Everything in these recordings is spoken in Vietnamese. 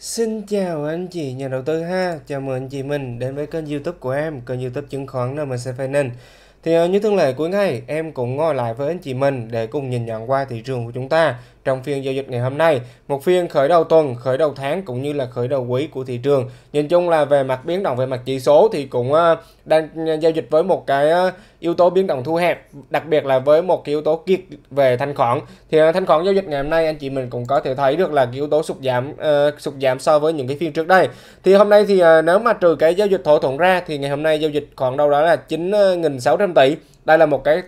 Xin chào anh chị nhà đầu tư ha, chào mừng anh chị mình đến với kênh youtube của em, kênh youtube chứng khoán NMC Finance Thì ờ, như thường lệ cuối ngày, em cũng ngồi lại với anh chị mình để cùng nhìn nhận qua thị trường của chúng ta trong phiên giao dịch ngày hôm nay, một phiên khởi đầu tuần, khởi đầu tháng cũng như là khởi đầu quý của thị trường. Nhìn chung là về mặt biến động về mặt chỉ số thì cũng ờ, đang giao dịch với một cái ờ, yếu tố biến động thu hẹp, đặc biệt là với một cái yếu tố kiệt về thanh khoản. Thì ờ, thanh khoản giao dịch ngày hôm nay anh chị mình cũng có thể thấy được là cái yếu tố sụt giảm uh, sụt giảm so với những cái phiên trước đây. Thì hôm nay thì uh, nếu mà trừ cái giao dịch thỏa thuận ra thì ngày hôm nay giao dịch khoảng đâu đó là 9.600 tỷ. Đây là một cái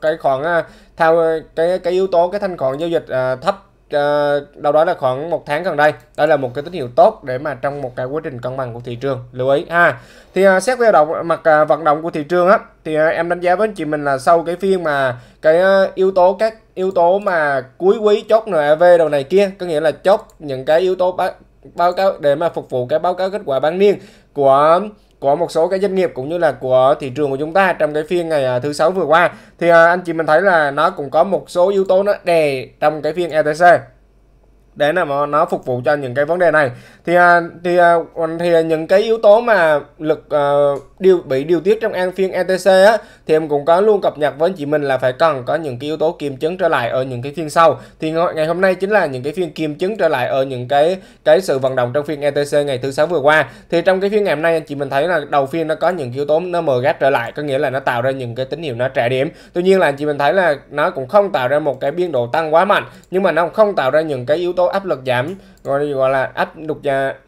cái khoản à, theo cái cái yếu tố cái thanh khoản giao dịch à, thấp à, đâu đó là khoảng một tháng gần đây đây là một cái tín hiệu tốt để mà trong một cái quá trình cân bằng của thị trường lưu ý ha thì à, xét về động mặt à, vận động của thị trường á thì à, em đánh giá với anh chị mình là sau cái phiên mà cái à, yếu tố các yếu tố mà cuối quý chốt NAV đầu này kia có nghĩa là chốt những cái yếu tố báo, báo cáo để mà phục vụ cái báo cáo kết quả bán niên của của một số cái doanh nghiệp cũng như là của thị trường của chúng ta trong cái phiên ngày à, thứ sáu vừa qua thì à, anh chị mình thấy là nó cũng có một số yếu tố nó đè trong cái phiên ETC để là nó phục vụ cho những cái vấn đề này thì à, thì à, thì những cái yếu tố mà lực uh, điều bị điều tiết trong an phiên ETC á thì em cũng có luôn cập nhật với chị mình là phải cần có những cái yếu tố kiềm chứng trở lại ở những cái phiên sau thì ngày hôm nay chính là những cái phiên kiềm chứng trở lại ở những cái cái sự vận động trong phiên ETC ngày thứ sáu vừa qua thì trong cái phiên ngày hôm nay chị mình thấy là đầu phiên nó có những yếu tố nó mờ gắt trở lại có nghĩa là nó tạo ra những cái tín hiệu nó trả điểm tuy nhiên là chị mình thấy là nó cũng không tạo ra một cái biên độ tăng quá mạnh nhưng mà nó cũng không tạo ra những cái yếu tố áp lực giảm gọi gọi là áp lực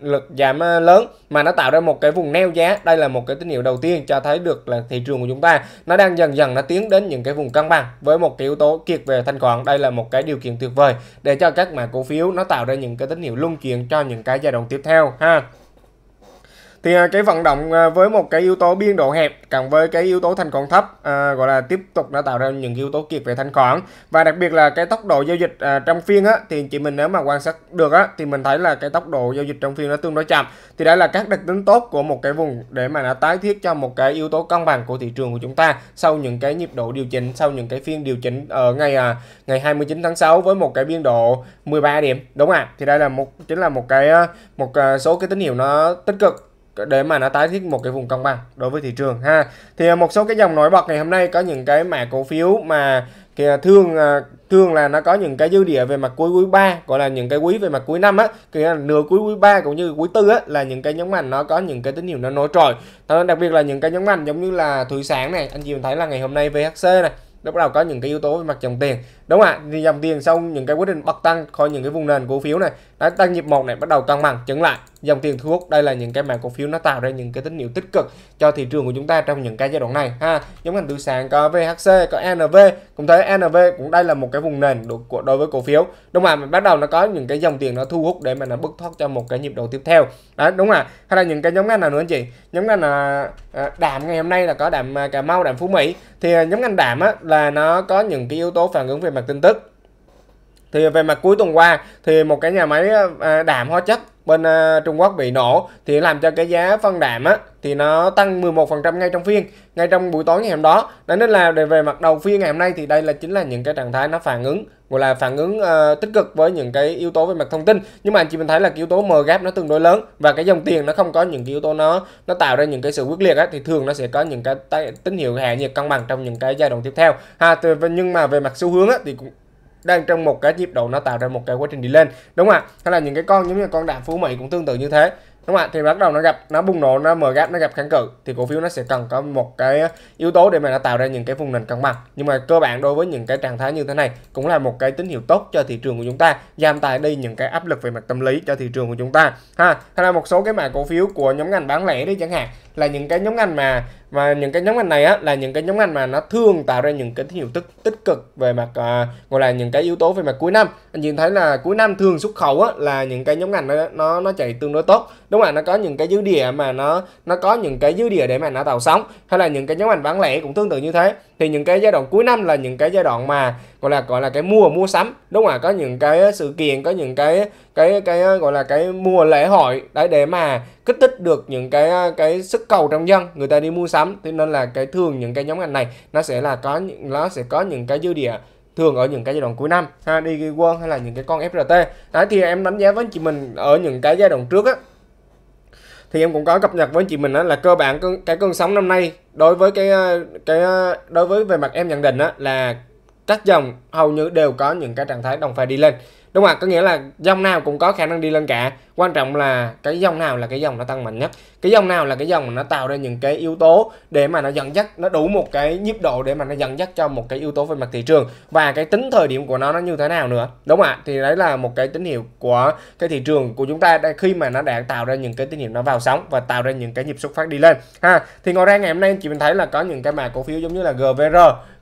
lực giảm à, lớn mà nó tạo ra một cái vùng neo giá đây là một cái tín hiệu đầu tiên cho thấy được là thị trường của chúng ta nó đang dần dần nó tiến đến những cái vùng cân bằng với một cái yếu tố kiệt về thanh khoản đây là một cái điều kiện tuyệt vời để cho các mã cổ phiếu nó tạo ra những cái tín hiệu lung chuyển cho những cái giai đoạn tiếp theo ha thì à, cái vận động à, với một cái yếu tố biên độ hẹp cộng với cái yếu tố thanh khoản thấp à, gọi là tiếp tục đã tạo ra những yếu tố kiệt về thanh khoản và đặc biệt là cái tốc độ giao dịch à, trong phiên á thì chị mình nếu mà quan sát được á thì mình thấy là cái tốc độ giao dịch trong phiên nó tương đối chậm thì đây là các đặc tính tốt của một cái vùng để mà nó tái thiết cho một cái yếu tố cân bằng của thị trường của chúng ta sau những cái nhịp độ điều chỉnh sau những cái phiên điều chỉnh ở ngày à, ngày 29 tháng 6 với một cái biên độ 13 điểm đúng không à? ạ thì đây là một chính là một cái à, một số cái tín hiệu nó tích cực để mà nó tái thiết một cái vùng công bằng đối với thị trường ha thì à, một số cái dòng nổi bật ngày hôm nay có những cái mã cổ phiếu mà thường à, thường à, là nó có những cái dư địa về mặt cuối quý 3 gọi là những cái quý về mặt cuối năm á thì nửa cuối quý 3 cũng như quý tư á là những cái nhóm ngành nó có những cái tín hiệu nó nổi trội đặc biệt là những cái nhóm ngành giống như là thủy sản này anh chị mình thấy là ngày hôm nay VHC này lúc đầu có những cái yếu tố về mặt dòng tiền đúng không ạ thì dòng tiền sau những cái quá trình bật tăng khỏi những cái vùng nền cổ phiếu này đã tăng nhịp một này bắt đầu tăng mạnh chứng lại dòng tiền thuốc đây là những cái mảng cổ phiếu nó tạo ra những cái tín hiệu tích cực cho thị trường của chúng ta trong những cái giai đoạn này ha nhóm ngành tư sản có VHC có NV cũng thấy NV cũng đây là một cái vùng nền đối, đối với cổ phiếu đúng không ạ bắt đầu nó có những cái dòng tiền nó thu hút để mà nó bứt thoát cho một cái nhịp độ tiếp theo đó đúng không ạ hay là những cái nhóm ngành nào nữa anh chị nhóm ngành là à, đạm ngày hôm nay là có đạm à, Cà Mau đạm Phú Mỹ thì à, nhóm ngành đạm á, là nó có những cái yếu tố phản ứng về mặt tin tức thì về mặt cuối tuần qua thì một cái nhà máy à, đạm hóa chất bên uh, Trung Quốc bị nổ thì làm cho cái giá phân đạm á thì nó tăng 11% ngay trong phiên ngay trong buổi tối ngày hôm đó nên là để về mặt đầu phiên ngày hôm nay thì đây là chính là những cái trạng thái nó phản ứng gọi là phản ứng uh, tích cực với những cái yếu tố về mặt thông tin nhưng mà anh chị mình thấy là cái yếu tố mờ gap nó tương đối lớn và cái dòng tiền nó không có những cái yếu tố nó nó tạo ra những cái sự quyết liệt á thì thường nó sẽ có những cái tín hiệu hạ nhiệt cân bằng trong những cái giai đoạn tiếp theo ha nhưng mà về mặt xu hướng á thì cũng đang trong một cái nhịp độ nó tạo ra một cái quá trình đi lên đúng không ạ hay là những cái con giống như con đạm phú mỹ cũng tương tự như thế đúng không ạ thì bắt đầu nó gặp nó bùng nổ nó mở gap nó gặp kháng cự thì cổ phiếu nó sẽ cần có một cái yếu tố để mà nó tạo ra những cái vùng nền cân bằng nhưng mà cơ bản đối với những cái trạng thái như thế này cũng là một cái tín hiệu tốt cho thị trường của chúng ta giảm tải đi những cái áp lực về mặt tâm lý cho thị trường của chúng ta ha hay là một số cái mã cổ phiếu của nhóm ngành bán lẻ đi chẳng hạn là những cái nhóm ngành mà mà những cái nhóm ngành này á là những cái nhóm ngành mà nó thường tạo ra những cái tín hiệu tích tích cực về mặt à, gọi là những cái yếu tố về mặt cuối năm anh nhìn thấy là cuối năm thường xuất khẩu á là những cái nhóm ngành nó nó, nó chạy tương đối tốt đúng là nó có những cái dư địa mà nó nó có những cái dư địa để mà nó tạo sóng hay là những cái nhóm ngành bán lẻ cũng tương tự như thế thì những cái giai đoạn cuối năm là những cái giai đoạn mà gọi là gọi là cái mua mua sắm đúng không ạ có những cái sự kiện có những cái cái cái gọi là cái mùa lễ hội đấy để mà kích thích được những cái cái sức cầu trong dân người ta đi mua sắm thế nên là cái thường những cái nhóm ngành này nó sẽ là có nó sẽ có những cái dư địa thường ở những cái giai đoạn cuối năm ha đi quân hay là những cái con frt đấy thì em đánh giá với chị mình ở những cái giai đoạn trước á thì em cũng có cập nhật với chị mình đó là cơ bản cái cơn sóng năm nay đối với cái ờ, cái ờ, đối với về mặt em nhận định á, là các dòng hầu như đều có những cái trạng thái đồng pha đi lên đúng không ạ có nghĩa là dòng nào cũng có khả năng đi lên cả quan trọng là cái dòng nào là cái dòng nó tăng mạnh nhất cái dòng nào là cái dòng mà nó tạo ra những cái yếu tố để mà nó dẫn dắt nó đủ một cái nhịp độ để mà nó dẫn dắt cho một cái yếu tố về mặt thị trường và cái tính thời điểm của nó nó như thế nào nữa đúng không ạ thì đấy là một cái tín hiệu của cái thị trường của chúng ta khi mà nó đã tạo ra những cái tín hiệu nó vào sóng và tạo ra những cái nhịp xuất phát đi lên ha thì ngoài ra ngày hôm nay chị mình thấy là có những cái mã cổ phiếu giống như là GVR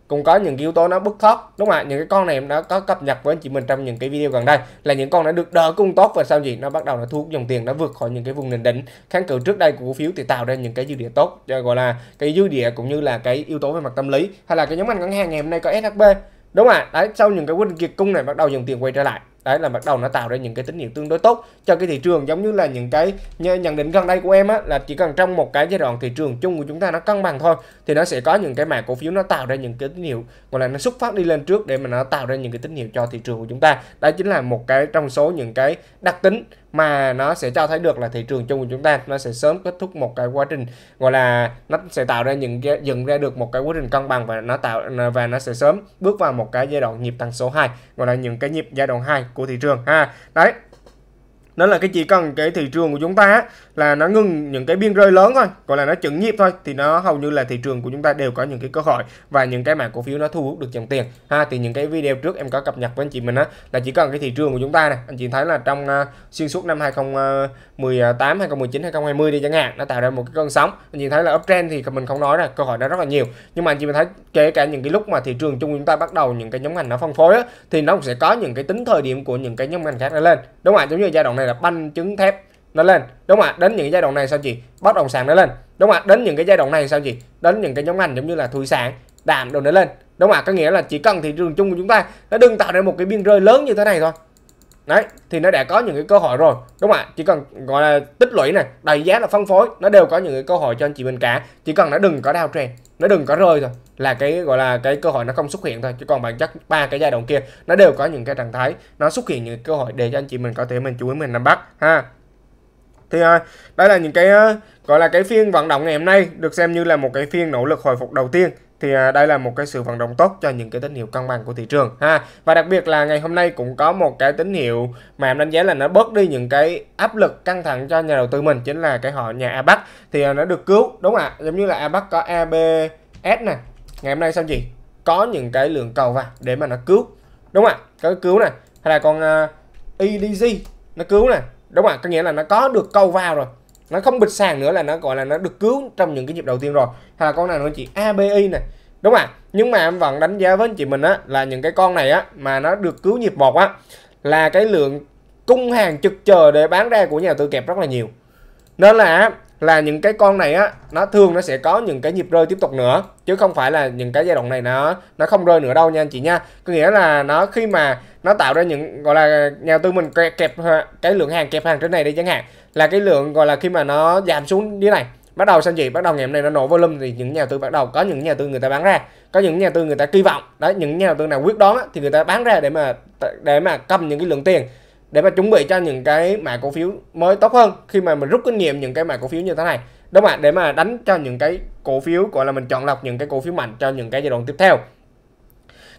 cũng có những yếu tố nó bứt thóp đúng không ạ những cái con này nó có cập nhật với anh chị mình trong những cái video gần đây là những con đã được đỡ cung tốt và sau gì nó bắt đầu nó thu hút dòng tiền nó vượt khỏi những cái vùng nền đỉnh kháng cự trước đây của cổ phiếu thì tạo ra những cái dư địa tốt gọi là cái dư địa cũng như là cái yếu tố về mặt tâm lý hay là cái nhóm ngành ngân hàng ngày hôm nay có shb đúng không ạ đấy sau những cái quân kiệt cung này bắt đầu dòng tiền quay trở lại đấy là bắt đầu nó tạo ra những cái tín hiệu tương đối tốt cho cái thị trường giống như là những cái nhận định gần đây của em á là chỉ cần trong một cái giai đoạn thị trường chung của chúng ta nó cân bằng thôi thì nó sẽ có những cái mảng cổ phiếu nó tạo ra những cái tín hiệu gọi là nó xuất phát đi lên trước để mà nó tạo ra những cái tín hiệu cho thị trường của chúng ta đấy chính là một cái trong số những cái đặc tính mà nó sẽ cho thấy được là thị trường chung của chúng ta nó sẽ sớm kết thúc một cái quá trình gọi là nó sẽ tạo ra những dựng ra được một cái quá trình cân bằng và nó tạo và nó sẽ sớm bước vào một cái giai đoạn nhịp tăng số 2 gọi là những cái nhịp giai đoạn 2 của thị trường ha đấy nên là cái chỉ cần cái thị trường của chúng ta là nó ngừng những cái biên rơi lớn thôi gọi là nó chững nhịp thôi thì nó hầu như là thị trường của chúng ta đều có những cái cơ hội và những cái mảng cổ phiếu nó thu hút được dòng tiền ha thì những cái video trước em có cập nhật với anh chị mình á là chỉ cần cái thị trường của chúng ta này anh chị thấy là trong uh, xuyên suốt năm 2018 2019 2020 đi chẳng hạn nó tạo ra một cái cơn sóng anh chị thấy là uptrend thì mình không nói là cơ hội nó rất là nhiều nhưng mà anh chị mình thấy kể cả những cái lúc mà thị trường chung chúng ta bắt đầu những cái nhóm ngành nó phân phối á, thì nó cũng sẽ có những cái tính thời điểm của những cái nhóm ngành khác nó lên đúng không ạ giống như giai đoạn này này là banh trứng thép nó lên đúng không ạ đến những giai đoạn này sao chị bất động sản nó lên đúng không ạ đến những cái giai đoạn này sao chị đến những cái nhóm ngành giống như là thủy sản đạm đồ nó lên đúng không ạ có nghĩa là chỉ cần thị trường chung của chúng ta nó đừng tạo ra một cái biên rơi lớn như thế này thôi đấy thì nó đã có những cái cơ hội rồi đúng không ạ chỉ cần gọi là tích lũy này đầy giá là phân phối nó đều có những cái cơ hội cho anh chị mình cả chỉ cần nó đừng có đao trend nó đừng có rơi thôi là cái gọi là cái cơ hội nó không xuất hiện thôi chứ còn bản chất ba cái giai đoạn kia nó đều có những cái trạng thái nó xuất hiện những cơ hội để cho anh chị mình có thể mình chú ý mình nắm bắt ha thì à, đây là những cái ờ, gọi là cái phiên vận động ngày hôm nay được xem như là một cái phiên nỗ lực hồi phục đầu tiên thì à, đây là một cái sự vận động tốt cho những cái tín hiệu cân bằng của thị trường ha và đặc biệt là ngày hôm nay cũng có một cái tín hiệu mà em đánh giá là nó bớt đi những cái áp lực căng thẳng cho nhà đầu tư mình chính là cái họ nhà abac thì à, nó được cứu đúng không ạ giống như là abac có abs nè ngày hôm nay sao gì có những cái lượng cầu vào để mà nó cứu đúng không ạ có cứu này hay là con à, edg nó cứu này đúng không ạ có nghĩa là nó có được cầu vào rồi nó không bịch sàn nữa là nó gọi là nó được cứu trong những cái nhịp đầu tiên rồi hay là con nào nó chỉ ABI này đúng không ạ nhưng mà em vẫn đánh giá với anh chị mình á là những cái con này á mà nó được cứu nhịp một á là cái lượng cung hàng trực chờ để bán ra của nhà tư kẹp rất là nhiều nên là là những cái con này á nó thường nó sẽ có những cái nhịp rơi tiếp tục nữa chứ không phải là những cái giai đoạn này nó nó không rơi nữa đâu nha anh chị nha có nghĩa là nó khi mà nó tạo ra những gọi là nhà đầu tư mình kẹp, kẹp cái lượng hàng kẹp hàng trên này đi chẳng hạn là cái lượng gọi là khi mà nó giảm xuống như này bắt đầu sao gì bắt đầu ngày hôm nay nó nổ volume thì những nhà tư bắt đầu có những nhà tư người ta bán ra có những nhà tư người ta kỳ vọng đấy những nhà tư nào quyết đoán á, thì người ta bán ra để mà để mà cầm những cái lượng tiền để mà chuẩn bị cho những cái mã cổ phiếu mới tốt hơn khi mà mình rút kinh nghiệm những cái mã cổ phiếu như thế này đúng không ạ để mà đánh cho những cái cổ phiếu gọi là mình chọn lọc những cái cổ phiếu mạnh cho những cái giai đoạn tiếp theo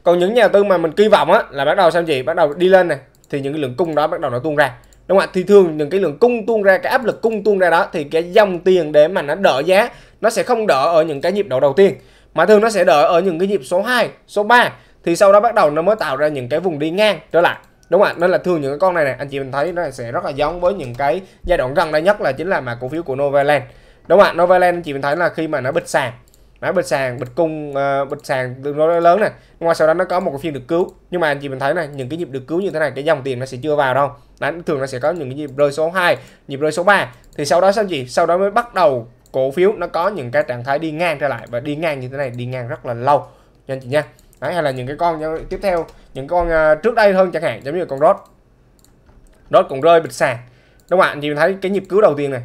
còn những nhà đầu tư mà mình kỳ vọng á là bắt đầu xem gì bắt đầu đi lên này thì những cái lượng cung đó bắt đầu nó tuôn ra đúng không ạ thì thường những cái lượng cung tuôn ra cái áp lực cung tuôn ra đó thì cái dòng tiền để mà nó đỡ giá nó sẽ không đỡ ở những cái nhịp độ đầu tiên mà thường nó sẽ đỡ ở những cái nhịp số 2, số 3 thì sau đó bắt đầu nó mới tạo ra những cái vùng đi ngang trở lại đúng không ạ nên là thường những cái con này này anh chị mình thấy nó sẽ rất là giống với những cái giai đoạn gần đây nhất là chính là mà cổ phiếu của Novaland đúng không ạ Novaland anh chị mình thấy là khi mà nó bịch sàn nó bịch sàn bịch cung uh, ờ, bịch sàn tương đối lớn này ngoài sau đó nó có một cái phiên được cứu nhưng mà anh chị mình thấy này những cái nhịp được cứu như thế này cái dòng tiền nó sẽ chưa vào đâu Đấy, thường nó sẽ có những cái nhịp rơi số 2 nhịp rơi số 3 thì sau đó sao gì sau đó mới bắt đầu cổ phiếu nó có những cái trạng thái đi ngang trở lại và đi ngang như thế này đi ngang rất là lâu nha anh chị nha Đấy, hay là những cái con tiếp theo những con à, trước đây hơn chẳng hạn giống như con rốt rốt cũng rơi bịch sàn đúng không ạ thì mình thấy cái nhịp cứu đầu tiên này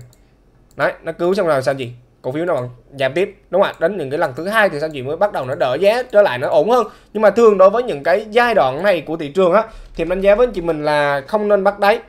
đấy nó cứu xong rồi sao gì cổ phiếu nó còn giảm tiếp đúng không ạ đến những cái lần thứ hai thì sao gì mới bắt đầu nó đỡ giá trở lại nó ổn hơn nhưng mà thường đối với những cái giai đoạn này của thị trường á thì đánh giá với chị mình là không nên bắt đáy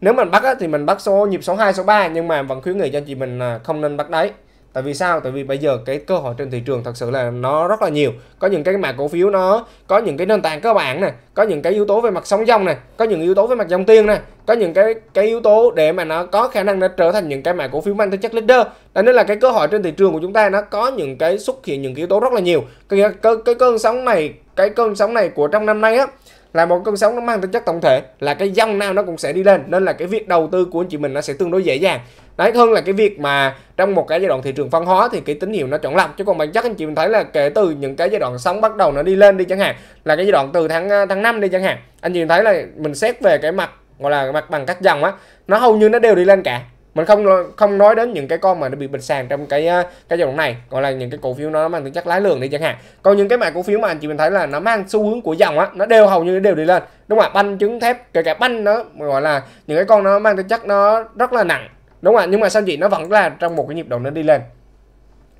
nếu mình bắt á, thì mình bắt số nhịp số 2, số 3 nhưng mà vẫn khuyến nghị cho chị mình là không nên bắt đáy tại vì sao tại vì bây giờ cái cơ hội trên thị trường thật sự là nó rất là nhiều có những cái mã cổ phiếu nó có những cái nền tảng cơ bản này có những cái yếu tố về mặt sóng dòng này có những yếu tố về mặt dòng tiền này có những cái cái yếu tố để mà nó có khả năng nó trở thành những cái mã cổ phiếu mang tính chất leader đó nên là cái cơ hội trên thị trường của chúng ta nó có những cái xuất hiện những cái yếu tố rất là nhiều cái, cái, cái cơn sóng này cái cơn sóng này của trong năm nay á là một cơn sóng nó mang tính chất tổng thể là cái dòng nào nó cũng sẽ đi lên nên là cái việc đầu tư của anh chị mình nó sẽ tương đối dễ dàng đấy hơn là cái việc mà trong một cái giai đoạn thị trường phân hóa thì cái tín hiệu nó chọn lọc chứ còn bản chất anh chị mình thấy là kể từ những cái giai đoạn sóng bắt đầu nó đi lên đi chẳng hạn là cái giai đoạn từ tháng ờ, tháng 5 đi chẳng hạn anh chị mình thấy là mình xét về cái mặt gọi là mặt bằng các dòng á nó hầu như nó đều đi lên cả mình không không nói đến những cái con mà nó bị bình sàn trong cái ờ, cái giai đoạn này gọi là những cái cổ phiếu nó mang tính chất lái lượng đi chẳng hạn còn những cái mã cổ phiếu mà anh chị mình thấy là nó mang xu hướng của dòng á nó đều hầu như đều đi lên đúng không ạ banh trứng thép kể cả banh nó gọi là những cái con nó mang tính chất nó rất là nặng đúng không ạ nhưng mà sao chị nó vẫn là trong một cái nhịp độ nó đi lên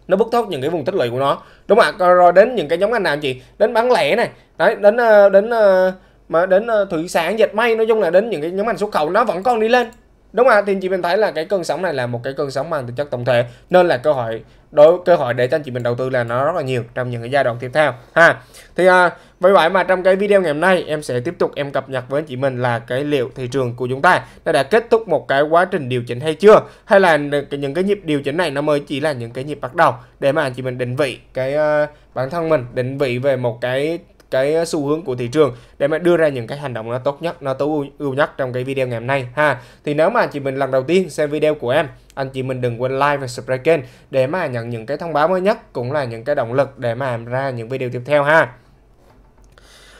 nó bứt thốt những cái vùng tích lũy của nó đúng không ạ rồi đến những cái giống ngành nào chị đến bán lẻ này đấy đến ờ, đến ờ, mà đến ờ, thủy sản dệt may nói chung là đến những cái nhóm ngành xuất khẩu nó vẫn còn đi lên đúng không ạ thì chị mình thấy là cái cơn sóng này là một cái cơn sóng mang tính chất tổng thể nên là cơ hội đối cơ hội để cho anh chị mình đầu tư là nó rất là nhiều trong những cái giai đoạn tiếp theo ha thì à, vì vậy mà trong cái video ngày hôm nay em sẽ tiếp tục em cập nhật với anh chị mình là cái liệu thị trường của chúng ta nó đã kết thúc một cái quá trình điều chỉnh hay chưa hay là những cái nhịp điều chỉnh này nó mới chỉ là những cái nhịp bắt đầu để mà anh chị mình định vị cái uh, bản thân mình định vị về một cái cái ờ, xu hướng của thị trường để mà đưa ra những cái hành động nó tốt nhất nó tối ưu nhất trong cái video ngày hôm nay ha thì nếu mà anh chị mình lần đầu tiên xem video của em anh chị mình đừng quên like và subscribe kênh để mà nhận những cái thông báo mới nhất cũng là những cái động lực để mà làm ra những video tiếp theo ha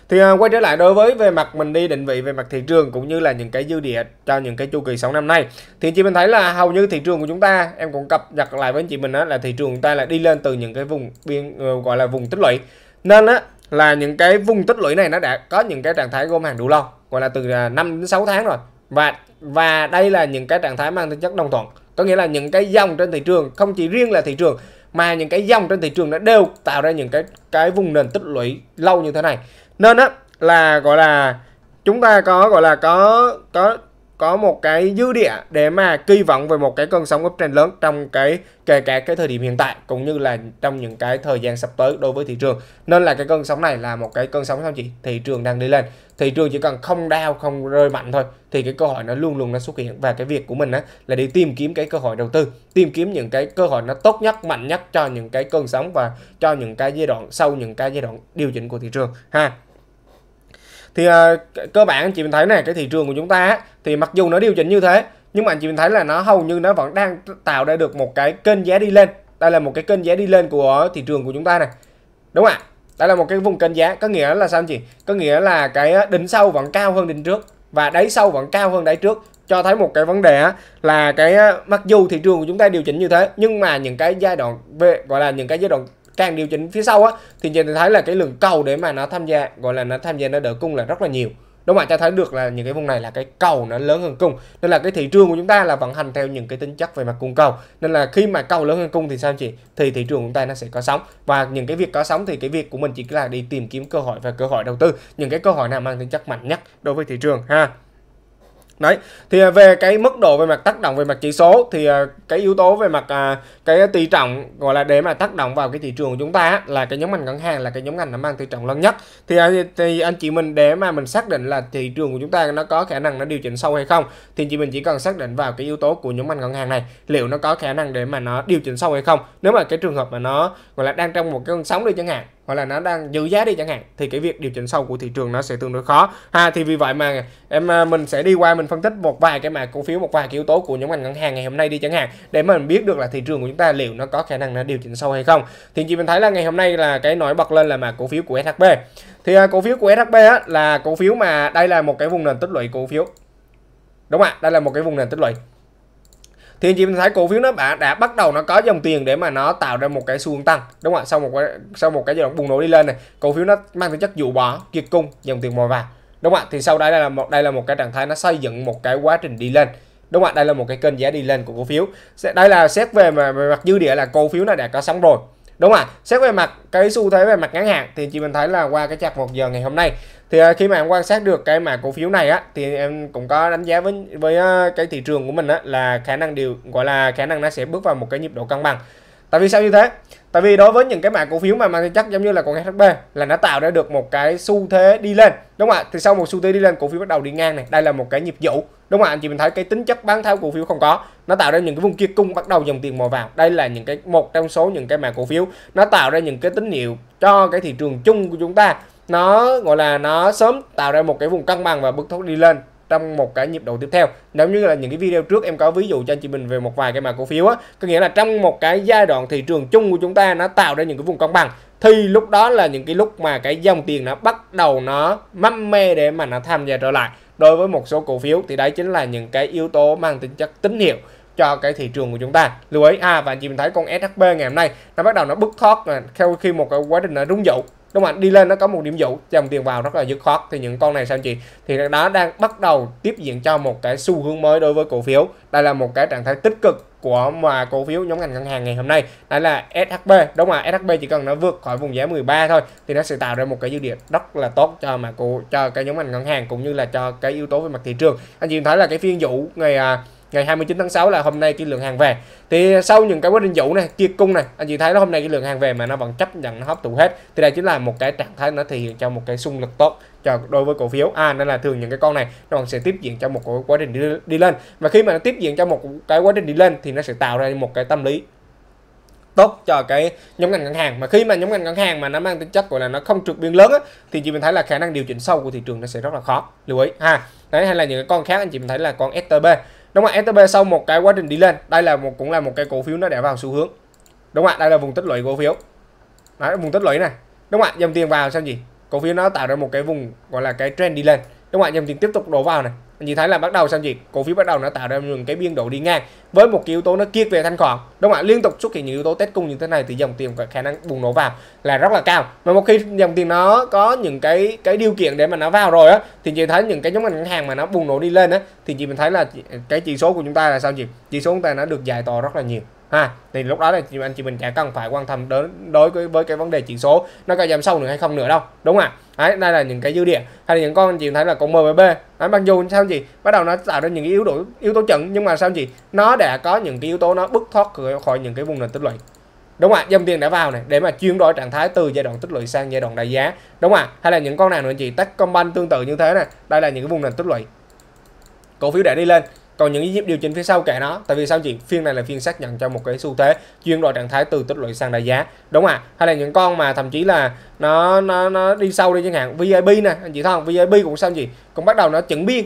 thì ờ, quay trở lại đối với về mặt mình đi định vị về mặt thị trường cũng như là những cái dư địa cho những cái chu kỳ 6 năm nay thì chị mình thấy là hầu như thị trường của chúng ta em cũng cập nhật lại với anh chị mình đó là thị trường của chúng ta là đi lên từ những cái vùng biên ờ, gọi là vùng tích lũy nên á là những cái vùng tích lũy này nó đã có những cái trạng thái gom hàng đủ lâu gọi là từ 5 à, đến 6 tháng rồi và và đây là những cái trạng thái mang tính chất đồng thuận có nghĩa là những cái dòng trên thị trường không chỉ riêng là thị trường mà những cái dòng trên thị trường nó đều tạo ra những cái cái vùng nền tích lũy lâu như thế này nên á là gọi là chúng ta có gọi là có có có một cái dư địa để mà kỳ vọng về một cái cơn sóng uptrend lớn trong cái kể cả cái thời điểm hiện tại cũng như là trong những cái thời gian sắp tới đối với thị trường nên là cái cơn sóng này là một cái cơn sóng sao chị thị trường đang đi lên thị trường chỉ cần không đau không rơi mạnh thôi thì cái cơ hội nó luôn luôn nó xuất hiện và cái việc của mình á là đi tìm kiếm cái cơ hội đầu tư tìm kiếm những cái cơ hội nó tốt nhất mạnh nhất cho những cái cơn sóng và cho những cái giai đoạn sau những cái giai đoạn điều chỉnh của thị trường ha thì uh, cơ bản anh chị mình thấy này cái thị trường của chúng ta thì mặc dù nó điều chỉnh như thế nhưng mà anh chị mình thấy là nó hầu như nó vẫn đang tạo ra được một cái kênh giá đi lên đây là một cái kênh giá đi lên của thị trường của chúng ta này đúng không ạ đây là một cái vùng kênh giá có nghĩa là sao anh chị có nghĩa là cái à, đỉnh sâu vẫn cao hơn đỉnh trước và đáy sâu vẫn cao hơn đáy trước cho thấy một cái vấn đề là cái à, mặc dù thị trường của chúng ta điều chỉnh như thế nhưng mà những cái giai đoạn về gọi là những cái giai đoạn càng điều chỉnh phía sau á thì chị thấy là cái lượng cầu để mà nó tham gia gọi là nó tham gia nó đỡ cung là rất là nhiều đúng không ạ cho thấy được là những cái vùng này là cái cầu nó lớn hơn cung nên là cái thị trường của chúng ta là vận hành theo những cái tính chất về mặt cung cầu nên là khi mà cầu lớn hơn cung thì sao chị thì thị trường của chúng ta nó sẽ có sóng và những cái việc có sóng thì cái việc của mình chỉ là đi tìm kiếm cơ hội và cơ hội đầu tư những cái cơ hội nào mang tính chất mạnh nhất đối với thị trường ha Đấy, thì à, về cái mức độ về mặt tác động về mặt chỉ số thì à, cái yếu tố về mặt à, cái tỷ trọng gọi là để mà tác động vào cái thị trường của chúng ta là cái nhóm ngành ngân hàng là cái nhóm ngành nó mang tỷ trọng lớn nhất. Thì thì anh chị mình để mà mình xác định là thị trường của chúng ta nó có khả năng nó điều chỉnh sâu hay không thì chị mình chỉ cần xác định vào cái yếu tố của nhóm ngành ngân hàng này liệu nó có khả năng để mà nó điều chỉnh sâu hay không. Nếu mà cái trường hợp mà nó gọi là đang trong một cái con sóng đi chẳng hạn hoặc là nó đang giữ giá đi chẳng hạn thì cái việc điều chỉnh sâu của thị trường nó sẽ tương đối khó ha thì vì vậy mà em ờ, mình sẽ đi qua mình phân tích một vài cái mà cổ phiếu một vài cái yếu tố của những ngành ngân hàng ngày hôm nay đi chẳng hạn để mình biết được là thị trường của chúng ta liệu nó có khả năng nó điều chỉnh sâu hay không thì chị mình thấy là ngày hôm nay là cái nổi bật lên là mà cổ phiếu của SHB thì ờ, cổ phiếu của SHB á, là cổ phiếu mà đây là một cái vùng nền tích lũy cổ phiếu đúng ạ đây là một cái vùng nền tích lũy thì anh chị mình thấy cổ phiếu nó đã, đã bắt đầu nó có dòng tiền để mà nó tạo ra một cái xu hướng tăng đúng không ạ sau một cái sau một cái giai đoạn bùng nổ đi lên này cổ phiếu nó mang tính chất dụ bỏ kiệt cung dòng tiền mồi vào đúng không ạ thì sau đây là một đây là một cái trạng thái nó xây dựng một cái quá trình đi lên đúng không ạ đây là một cái kênh giá đi lên của cổ phiếu đây là xét về mà về mặt dư địa là cổ phiếu này đã có sóng rồi đúng không ạ xét về mặt cái xu thế về mặt ngắn hạn thì chị mình thấy là qua cái chặt một giờ ngày hôm nay thì à, khi mà em quan sát được cái mã cổ phiếu này á thì em cũng có đánh giá với với à, cái thị trường của mình á là khả năng điều gọi là khả năng nó sẽ bước vào một cái nhịp độ cân bằng tại vì sao như thế Tại vì đối với những cái mã cổ phiếu mà mang chắc giống như là còn HB là nó tạo ra được một cái xu thế đi lên. Đúng không ạ? Thì sau một xu thế đi lên cổ phiếu bắt đầu đi ngang này, đây là một cái nhịp dụ. Đúng không ạ? Anh chị mình thấy cái tính chất bán tháo cổ phiếu không có. Nó tạo ra những cái vùng kia cung bắt đầu dòng tiền mò vào. Đây là những cái một trong số những cái mã cổ phiếu nó tạo ra những cái tín hiệu cho cái thị trường chung của chúng ta nó gọi là nó sớm tạo ra một cái vùng cân bằng và bước thoát đi lên trong một cái nhịp độ tiếp theo nếu như là những cái video trước em có ví dụ cho anh chị mình về một vài cái mã cổ phiếu á có nghĩa là trong một cái giai đoạn thị trường chung của chúng ta nó tạo ra những cái vùng công bằng thì lúc đó là những cái lúc mà cái dòng tiền nó bắt đầu nó mâm mê để mà nó tham gia trở lại đối với một số cổ phiếu thì đấy chính là những cái yếu tố mang tính chất tín hiệu cho cái thị trường của chúng ta lưu ý à và anh chị mình thấy con SHB ngày hôm nay nó bắt đầu nó bứt thoát à, theo khi một cái quá trình nó rung dậu đúng không ạ đi lên nó có một điểm dụ dòng tiền vào rất là dứt khoát thì những con này sao anh chị thì nó đang bắt đầu tiếp diễn cho một cái xu hướng mới đối với cổ phiếu đây là một cái trạng thái tích cực của mà cổ phiếu nhóm ngành ngân hàng ngày hôm nay đây là SHB đúng không ạ SHB chỉ cần nó vượt khỏi vùng giá 13 thôi thì nó sẽ tạo ra một cái dư địa rất là tốt cho mà cổ cho cái nhóm ngành ngân hàng cũng như là cho cái yếu tố về mặt thị trường anh chị thấy là cái phiên dụ ngày à, ngày 29 tháng 6 là hôm nay cái lượng hàng về thì sau những cái quá trình dụ này kia cung này anh chị thấy nó hôm nay cái lượng hàng về mà nó vẫn chấp nhận nó hấp thụ hết thì đây chính là một cái trạng thái nó thể hiện cho một cái xung lực tốt cho đối với cổ phiếu à, nên là thường những cái con này nó còn sẽ tiếp diễn cho một cái quá trình đi, đi lên và khi mà nó tiếp diễn cho một cái quá trình đi lên thì nó sẽ tạo ra một cái tâm lý tốt cho cái nhóm ngành ngân hàng mà khi mà nhóm ngành ngân hàng mà nó mang tính chất gọi là nó không trượt biên lớn á, thì chị mình thấy là khả năng điều chỉnh sâu của thị trường nó sẽ rất là khó lưu ý ha đấy hay là những cái con khác anh chị mình thấy là con STB đúng không ạ STB sau một cái quá trình đi lên đây là một cũng là một cái cổ phiếu nó đã vào xu hướng đúng không ạ đây là vùng tích lũy cổ phiếu Đấy, vùng tích lũy này đúng không ạ dòng tiền vào xem gì cổ phiếu nó tạo ra một cái vùng gọi là cái trend đi lên các bạn dòng tiền tiếp tục đổ vào này mình nhìn thấy là bắt đầu sao gì cổ phiếu bắt đầu nó tạo ra những cái biên độ đi ngang với một cái yếu tố nó kiệt về thanh khoản đúng không ạ liên tục xuất hiện những yếu tố tết cung như thế này thì dòng tiền có khả năng bùng nổ vào là rất là cao mà một khi dòng tiền nó có những cái cái điều kiện để mà nó vào rồi á thì chị thấy những cái nhóm ngân hàng mà nó bùng nổ đi lên á thì chị mình thấy là cái chỉ số của chúng ta là sao gì, chỉ số chúng ta nó được dài to rất là nhiều ha thì lúc đó là anh chị mình chẳng cần phải quan tâm đến đối với với cái vấn đề chỉ số nó có giảm sâu nữa hay không nữa đâu đúng không ạ đấy đây là những cái dư địa hay là những con anh chị thấy là con mbb đấy, mặc dù sao gì bắt đầu nó tạo ra những cái yếu tố yếu tố chẩn nhưng mà sao gì nó đã có những cái yếu tố nó bứt thoát khỏi những cái vùng nền tích lũy đúng không ạ dòng tiền đã vào này để mà chuyển đổi trạng thái từ giai đoạn tích lũy sang giai đoạn đại giá đúng không ạ hay là những con nào nữa chị tắt techcombank tương tự như thế này đây là những cái vùng nền tích lũy cổ phiếu đã đi lên còn những nhịp điều chỉnh phía sau kệ nó tại vì sao chị phiên này là phiên xác nhận cho một cái xu thế chuyên đổi trạng thái từ tích lũy sang đại giá đúng ạ à? hay là những con mà thậm chí là nó nó nó đi sâu đi chẳng hạn VIP nè anh chị thấy không VIP cũng sao gì cũng bắt đầu nó chững biên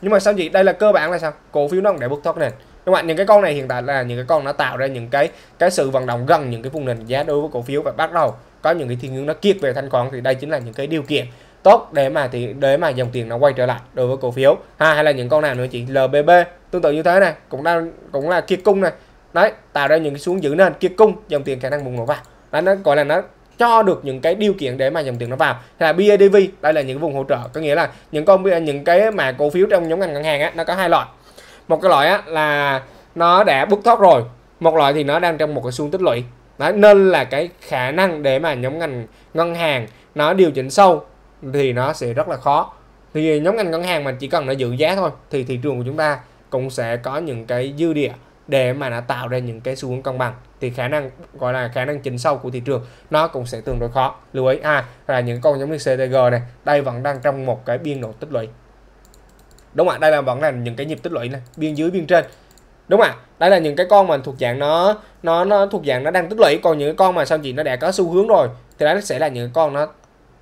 nhưng mà sao chị đây là cơ bản là sao cổ phiếu nó để bước thoát nền các bạn những cái con này hiện tại là những cái con nó tạo ra những cái cái sự vận động gần những cái vùng nền giá đối với cổ phiếu và bắt đầu có những cái thiên hướng nó kiệt về thanh khoản thì đây chính là những cái điều kiện tốt để mà thì để mà dòng tiền nó quay trở lại đối với cổ phiếu ha hay là những con nào nữa chị LBB tương tự như thế này cũng đang cũng là kiệt cung này đấy tạo ra những cái xuống giữ nền kiệt cung dòng tiền khả năng bùng nổ vào đấy nó gọi là nó cho được những cái điều kiện để mà dòng tiền nó vào hay là BIDV đây là những vùng hỗ trợ có nghĩa là những con những cái mà cổ phiếu trong nhóm ngành ngân hàng á, nó có hai loại một cái loại á, là nó đã bứt thoát rồi một loại thì nó đang trong một cái xu tích lũy đấy nên là cái khả năng để mà nhóm ngành ngân hàng nó điều chỉnh sâu thì nó sẽ rất là khó thì nhóm ngành ngân hàng mà chỉ cần nó giữ giá thôi thì thị trường của chúng ta cũng sẽ có những cái dư địa để mà nó tạo ra những cái xu hướng công bằng thì khả năng gọi là khả năng chỉnh sâu của thị trường nó cũng sẽ tương đối khó lưu ý a à, là những con giống như CTG này đây vẫn đang trong một cái biên độ tích lũy đúng ạ đây là vẫn là những cái nhịp tích lũy này biên dưới biên trên đúng ạ đây là những cái con mà thuộc dạng nó nó nó thuộc dạng nó đang tích lũy còn những cái con mà sao chị nó đã có xu hướng rồi thì đó sẽ là những con nó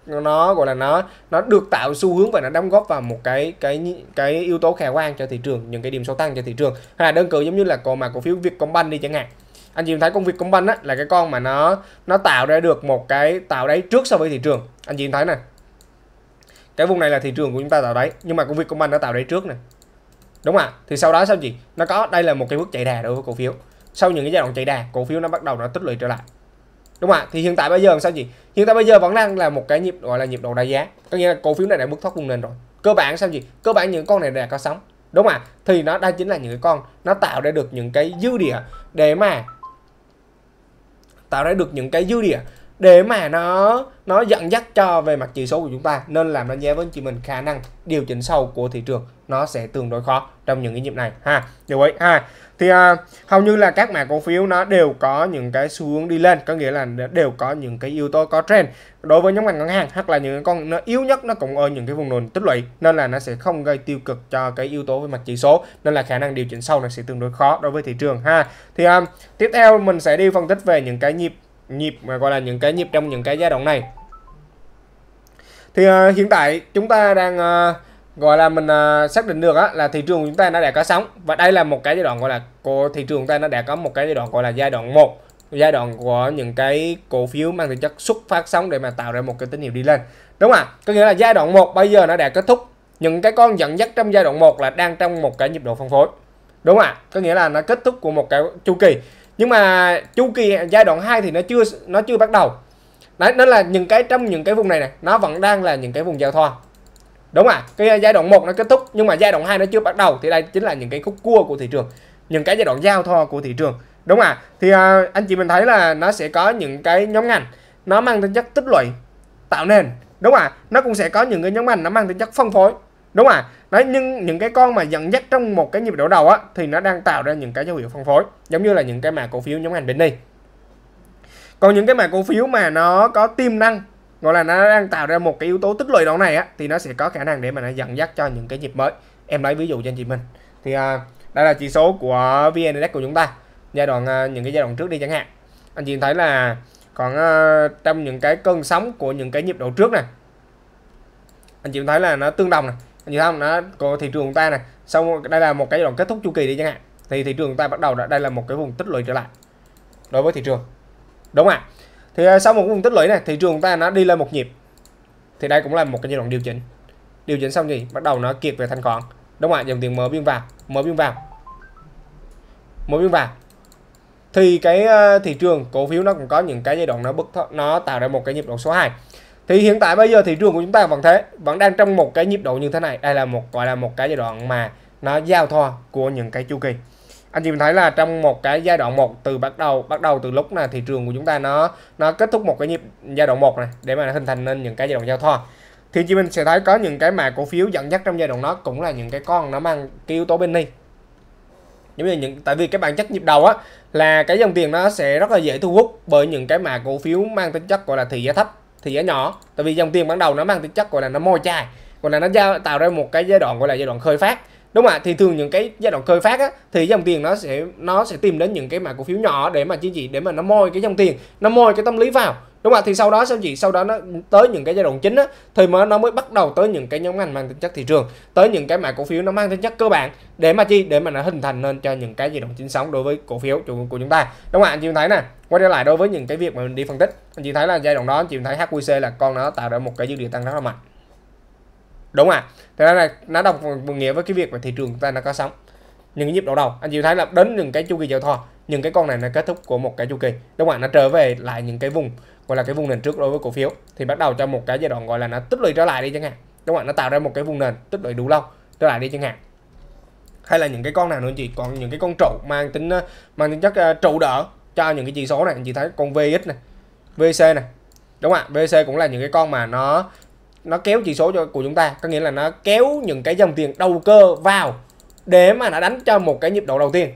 nó gọi là nó nó được tạo xu hướng và nó đóng góp vào một cái cái cái yếu tố khả quan cho thị trường những cái điểm số tăng cho thị trường hay là đơn cử giống như là cổ mà cổ phiếu Vietcombank đi chẳng hạn anh chị thấy công việc công banh á là cái con mà nó nó tạo ra được một cái tạo đáy trước so với thị trường anh chị thấy này cái vùng này là thị trường của chúng ta tạo đáy nhưng mà công việc công banh nó tạo đáy trước này đúng ạ thì sau đó sao chị nó có đây là một cái bước chạy đà đối với cổ phiếu sau những cái giai đoạn chạy đà cổ phiếu nó bắt đầu nó tích lũy trở lại đúng không ạ thì hiện tại bây giờ làm sao gì hiện tại bây giờ vẫn đang là một cái nhịp gọi là nhịp độ đại giá có nghĩa là cổ phiếu này đã bước thoát vùng nền rồi cơ bản sao gì cơ bản những con này đã có sóng đúng không ạ thì nó đây chính là những cái con nó tạo ra được những cái dư địa để mà tạo ra được những cái dư địa để mà nó nó dẫn dắt cho về mặt chỉ số của chúng ta nên làm đánh giá với anh chị mình khả năng điều chỉnh sâu của thị trường nó sẽ tương đối khó trong những cái nhịp này ha lưu ý ha thì à, hầu như là các mã cổ phiếu nó đều có những cái xu hướng đi lên có nghĩa là đều có những cái yếu tố có trend đối với nhóm ngành ngân hàng hoặc là những con nó yếu nhất nó cũng ở những cái vùng nền tích lũy nên là nó sẽ không gây tiêu cực cho cái yếu tố về mặt chỉ số nên là khả năng điều chỉnh sâu nó sẽ tương đối khó đối với thị trường ha thì à, tiếp theo mình sẽ đi phân tích về những cái nhịp nhịp mà gọi là những cái nhịp trong những cái giai đoạn này thì uh, hiện tại chúng ta đang uh, gọi là mình uh, xác định được á, là thị trường của chúng ta nó đã có sóng và đây là một cái giai đoạn gọi là cổ thị trường của ta nó đã có một cái giai đoạn gọi là giai đoạn 1 giai đoạn của những cái cổ phiếu mang tính chất xuất phát sóng để mà tạo ra một cái tín hiệu đi lên đúng không ạ có nghĩa là giai đoạn 1 bây giờ nó đã kết thúc những cái con dẫn dắt trong giai đoạn 1 là đang trong một cái nhịp độ phân phối đúng không ạ có nghĩa là nó kết thúc của một cái chu kỳ nhưng mà chu kỳ giai đoạn 2 thì nó chưa nó chưa bắt đầu đấy nên là những cái trong những cái vùng này này nó vẫn đang là những cái vùng giao thoa đúng à cái giai đoạn 1 nó kết thúc nhưng mà giai đoạn 2 nó chưa bắt đầu thì đây chính là những cái khúc cua của thị trường những cái giai đoạn giao thoa của thị trường đúng à thì à, anh chị mình thấy là nó sẽ có những cái nhóm ngành nó mang tính chất tích lũy tạo nền đúng à nó cũng sẽ có những cái nhóm ngành nó mang tính chất phân phối đúng không ạ? đấy nhưng những cái con mà dẫn dắt trong một cái nhịp đổ đầu á thì nó đang tạo ra những cái dấu hiệu phân phối giống như là những cái mã cổ phiếu nhóm ngành bên đi còn những cái mã cổ phiếu mà nó có tiềm năng gọi là nó đang tạo ra một cái yếu tố tích lũy đoạn này á thì nó sẽ có khả năng để mà nó dẫn dắt cho những cái nhịp mới em lấy ví dụ cho anh chị mình thì à, đây là chỉ số của vn index của chúng ta giai đoạn à, những cái giai đoạn trước đi chẳng hạn anh chị thấy là còn à, trong những cái cơn sóng của những cái nhịp độ trước này anh chị thấy là nó tương đồng này nhìn không nó có thị trường của ta này xong đây là một cái đoạn kết thúc chu kỳ đi chẳng hạn thì thị trường của ta bắt đầu đã đây là một cái vùng tích lũy trở lại đối với thị trường đúng ạ thì à, sau một vùng tích lũy này thị trường của ta nó đi lên một nhịp thì đây cũng là một cái giai đoạn điều chỉnh điều chỉnh xong gì bắt đầu nó kiệt về thanh khoản đúng ạ dòng tiền mở biên vào mở biên vào mở biên vào thì cái à, thị trường cổ phiếu nó cũng có những cái giai đoạn nó bứt nó tạo ra một cái nhịp độ số 2 thì hiện tại bây giờ thị trường của chúng ta vẫn thế vẫn đang trong một cái nhịp độ như thế này đây là một gọi là một cái giai đoạn mà nó giao thoa của những cái chu kỳ anh chị mình thấy là trong một cái giai đoạn một từ bắt đầu bắt đầu từ lúc là thị trường của chúng ta nó nó kết thúc một cái nhịp giai đoạn một này để mà hình thành nên những cái giai đoạn giao thoa thì chị mình sẽ thấy có những cái mà cổ phiếu dẫn dắt trong giai đoạn đó cũng là những cái con nó mang cái yếu tố bên penny giống như những tại vì cái bản chất nhịp đầu á là cái dòng tiền nó sẽ rất là dễ thu hút bởi những cái mà cổ phiếu mang tính chất gọi là thị giá thấp thì giá nhỏ tại vì dòng tiền ban đầu nó mang tính chất gọi là nó môi chai gọi là nó giao, tạo ra một cái giai đoạn gọi là giai đoạn khơi phát đúng không ạ thì thường những cái giai đoạn khơi phát á, thì dòng tiền nó sẽ nó sẽ tìm đến những cái mã cổ phiếu nhỏ để mà chi gì để mà nó môi cái dòng tiền nó môi cái tâm lý vào đúng không ạ thì sau đó sao gì sau đó nó tới những cái giai đoạn chính á thì mới nó mới bắt đầu tới những cái nhóm ngành mang tính chất thị trường tới những cái mã cổ phiếu nó mang tính chất cơ bản để mà chi để mà nó hình thành nên cho những cái giai đoạn chính sống đối với cổ phiếu của, của chúng ta đúng không ạ anh chị thấy nè quay trở lại đối với những cái việc mà mình đi phân tích anh chị thấy là giai đoạn đó anh chị thấy HQC là con nó tạo ra một cái dư địa tăng rất là mạnh đúng à thế nên là nó đồng nghĩa với cái việc mà thị trường chúng ta nó có sóng những nhịp độ đầu anh chị thấy là đến những cái chu kỳ giao thoa nhưng cái con này nó kết thúc của một cái chu kỳ đúng không ạ nó trở về lại những cái vùng gọi là cái vùng nền trước đối với cổ phiếu thì bắt đầu cho một cái giai đoạn gọi là nó tích lũy trở lại đi chẳng hạn đúng không ạ nó tạo ra một cái vùng nền tích lũy đủ lâu trở lại đi chẳng hạn hay là những cái con nào nữa chị còn những cái con trụ mang tính ờ, mang tính chất ờ, trụ đỡ cho những cái chỉ số này chị thấy con VX này VC này đúng không ạ VC cũng là những cái con mà nó nó kéo chỉ số cho của chúng ta có nghĩa là nó kéo những cái dòng tiền đầu cơ vào để mà nó đánh cho một cái nhịp độ đầu tiên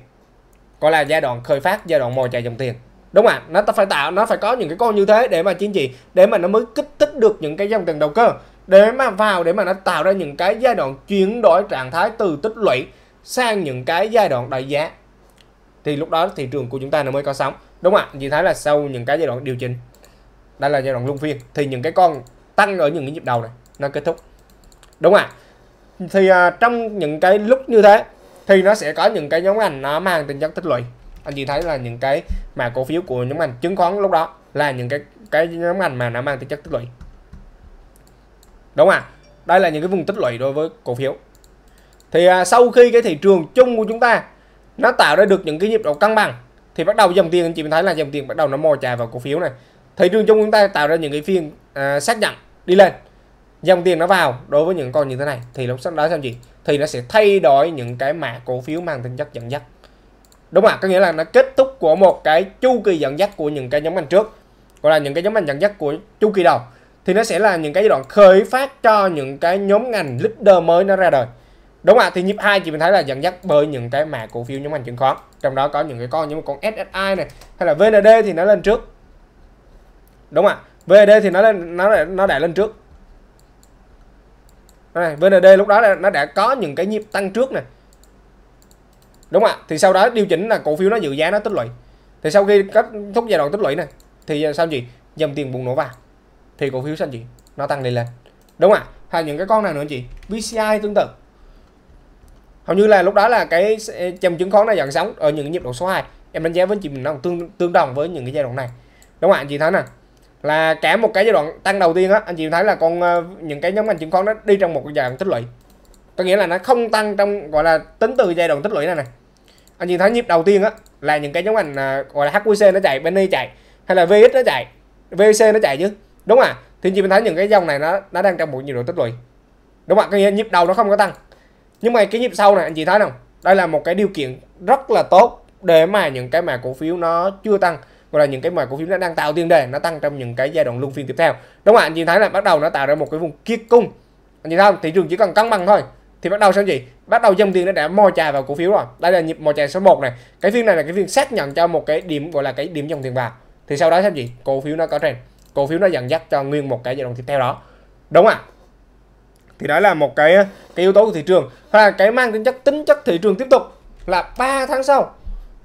gọi là giai đoạn khởi phát giai đoạn mồi chạy dòng tiền đúng ạ à, nó phải tạo nó phải có những cái con như thế để mà chính trị để mà nó mới kích thích được những cái dòng tiền đầu cơ để mà vào để mà nó tạo ra những cái giai đoạn chuyển đổi trạng thái từ tích lũy sang những cái giai đoạn đại giá thì lúc đó thị trường của chúng ta nó mới có sóng đúng ạ à, chị thấy là sau những cái giai đoạn điều chỉnh đây là giai đoạn luân phiên thì những cái con tăng ở những cái nhịp đầu này nó kết thúc đúng ạ à. thì uh, trong những cái lúc như thế thì nó sẽ có những cái nhóm ngành nó mang tính chất tích lũy anh chị thấy là những cái mà cổ phiếu của nhóm ngành chứng khoán lúc đó là những cái cái nhóm ngành mà nó mang tính chất tích lũy đúng không à? đây là những cái vùng tích lũy đối với cổ phiếu thì à, sau khi cái thị trường chung của chúng ta nó tạo ra được những cái nhịp độ cân bằng thì bắt đầu dòng tiền anh chị mình thấy là dòng tiền bắt đầu nó mò trà vào cổ phiếu này thị trường chung chúng ta tạo ra những cái phiên à, xác nhận đi lên dòng tiền nó vào đối với những con như thế này thì lúc đó sao gì thì nó sẽ thay đổi những cái mã cổ phiếu mang tính chất dẫn dắt đúng ạ có nghĩa là nó kết thúc của một cái chu kỳ dẫn dắt của những cái nhóm ngành trước gọi là những cái nhóm ngành dẫn dắt của chu kỳ đầu thì nó sẽ là những cái giai đoạn khởi phát cho những cái nhóm ngành leader mới nó ra đời đúng ạ thì nhịp hai chị mình thấy là dẫn dắt bởi những cái mã cổ phiếu nhóm ngành chứng khoán trong đó có những cái con như một con SSI này hay là VND thì nó lên trước đúng ạ VND thì nó lên nó nó đã lên trước đây, VND lúc đó là nó đã có những cái nhịp tăng trước nè đúng ạ thì sau đó điều chỉnh là cổ phiếu nó giữ giá nó tích lũy thì sau khi kết thúc giai đoạn tích lũy này thì à, sao gì dòng tiền bùng nổ vào thì cổ phiếu sao gì nó tăng lên lên đúng ạ hay những cái con nào nữa chị VCI tương tự hầu như là lúc đó là cái dòng à, chứng khoán nó dần sóng ở những nhịp độ số 2 em đánh giá với chị mình nó tương tương đồng với những cái giai đoạn này đúng không ạ chị thấy nè là cả một cái giai đoạn tăng đầu tiên á anh chị thấy là con ờ, những cái nhóm ngành chứng khoán nó đi trong một giai đoạn tích lũy có nghĩa là nó không tăng trong gọi là tính từ giai đoạn tích lũy này này anh chị thấy nhịp đầu tiên á là những cái nhóm ngành ờ, gọi là HQC nó chạy Benny chạy hay là VX nó chạy VC nó chạy chứ đúng à thì anh chị mình thấy những cái dòng này nó nó đang trong một nhiệt độ tích lũy đúng không ạ Nghĩa là nhịp đầu nó không có tăng nhưng mà cái nhịp sau này anh chị thấy không đây là một cái điều kiện rất là tốt để mà những cái mà cổ phiếu nó chưa tăng gọi là những cái mà cổ phiếu nó đang tạo tiền đề nó tăng trong những cái giai đoạn luân phiên tiếp theo đúng không ạ anh nhìn thấy là bắt đầu nó tạo ra một cái vùng kiết cung anh nhìn thấy không thị trường chỉ cần cân bằng thôi thì bắt đầu sao gì bắt đầu dòng tiền nó đã mò trà vào cổ phiếu rồi đây là nhịp mò trà số 1 này cái phiên này là cái phiên xác nhận cho một cái điểm gọi là cái điểm dòng tiền vào thì sau đó sao gì cổ phiếu nó có trend cổ phiếu nó dẫn dắt cho nguyên một cái giai đoạn tiếp theo đó đúng không ạ thì đó là một cái cái yếu tố của thị trường và cái mang tính chất tính chất thị trường tiếp tục là 3 tháng sau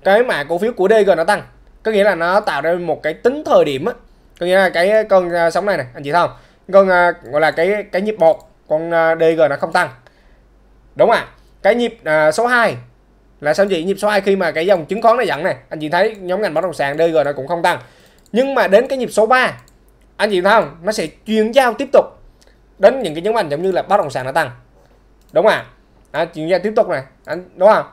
cái mã cổ phiếu của DG nó tăng có nghĩa là nó tạo ra một cái tính thời điểm á có nghĩa là cái con à, sóng này này anh chị thấy không con à, gọi là cái cái nhịp một con à, DG nó không tăng đúng à cái nhịp à, số 2 là sao chị nhịp số 2 khi mà cái dòng chứng khoán nó dẫn này anh chị thấy nhóm ngành bất động sản DG nó cũng không tăng nhưng mà đến cái nhịp số 3 anh chị thấy không nó sẽ chuyển giao tiếp tục đến những cái nhóm ngành giống như là bất động sản nó tăng đúng à, à chuyển giao tiếp tục này anh đúng không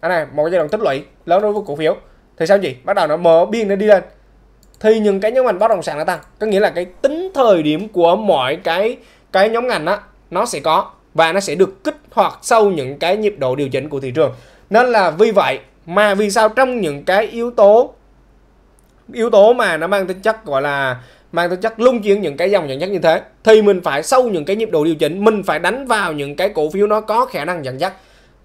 anh này một cái giai đoạn tích lũy lớn đối với cổ phiếu thì sao chị bắt đầu nó mở biên nó đi lên thì những cái nhóm ngành bất động sản nó tăng có nghĩa là cái tính thời điểm của mọi cái cái nhóm ngành á nó sẽ có và nó sẽ được kích hoạt sau những cái nhịp độ điều chỉnh của thị trường nên là vì vậy mà vì sao trong những cái yếu tố yếu tố mà nó mang tính chất gọi là mang tính chất lung chuyển những cái dòng dẫn dắt như thế thì mình phải sau những cái nhịp độ điều chỉnh mình phải đánh vào những cái cổ phiếu nó có khả năng dẫn dắt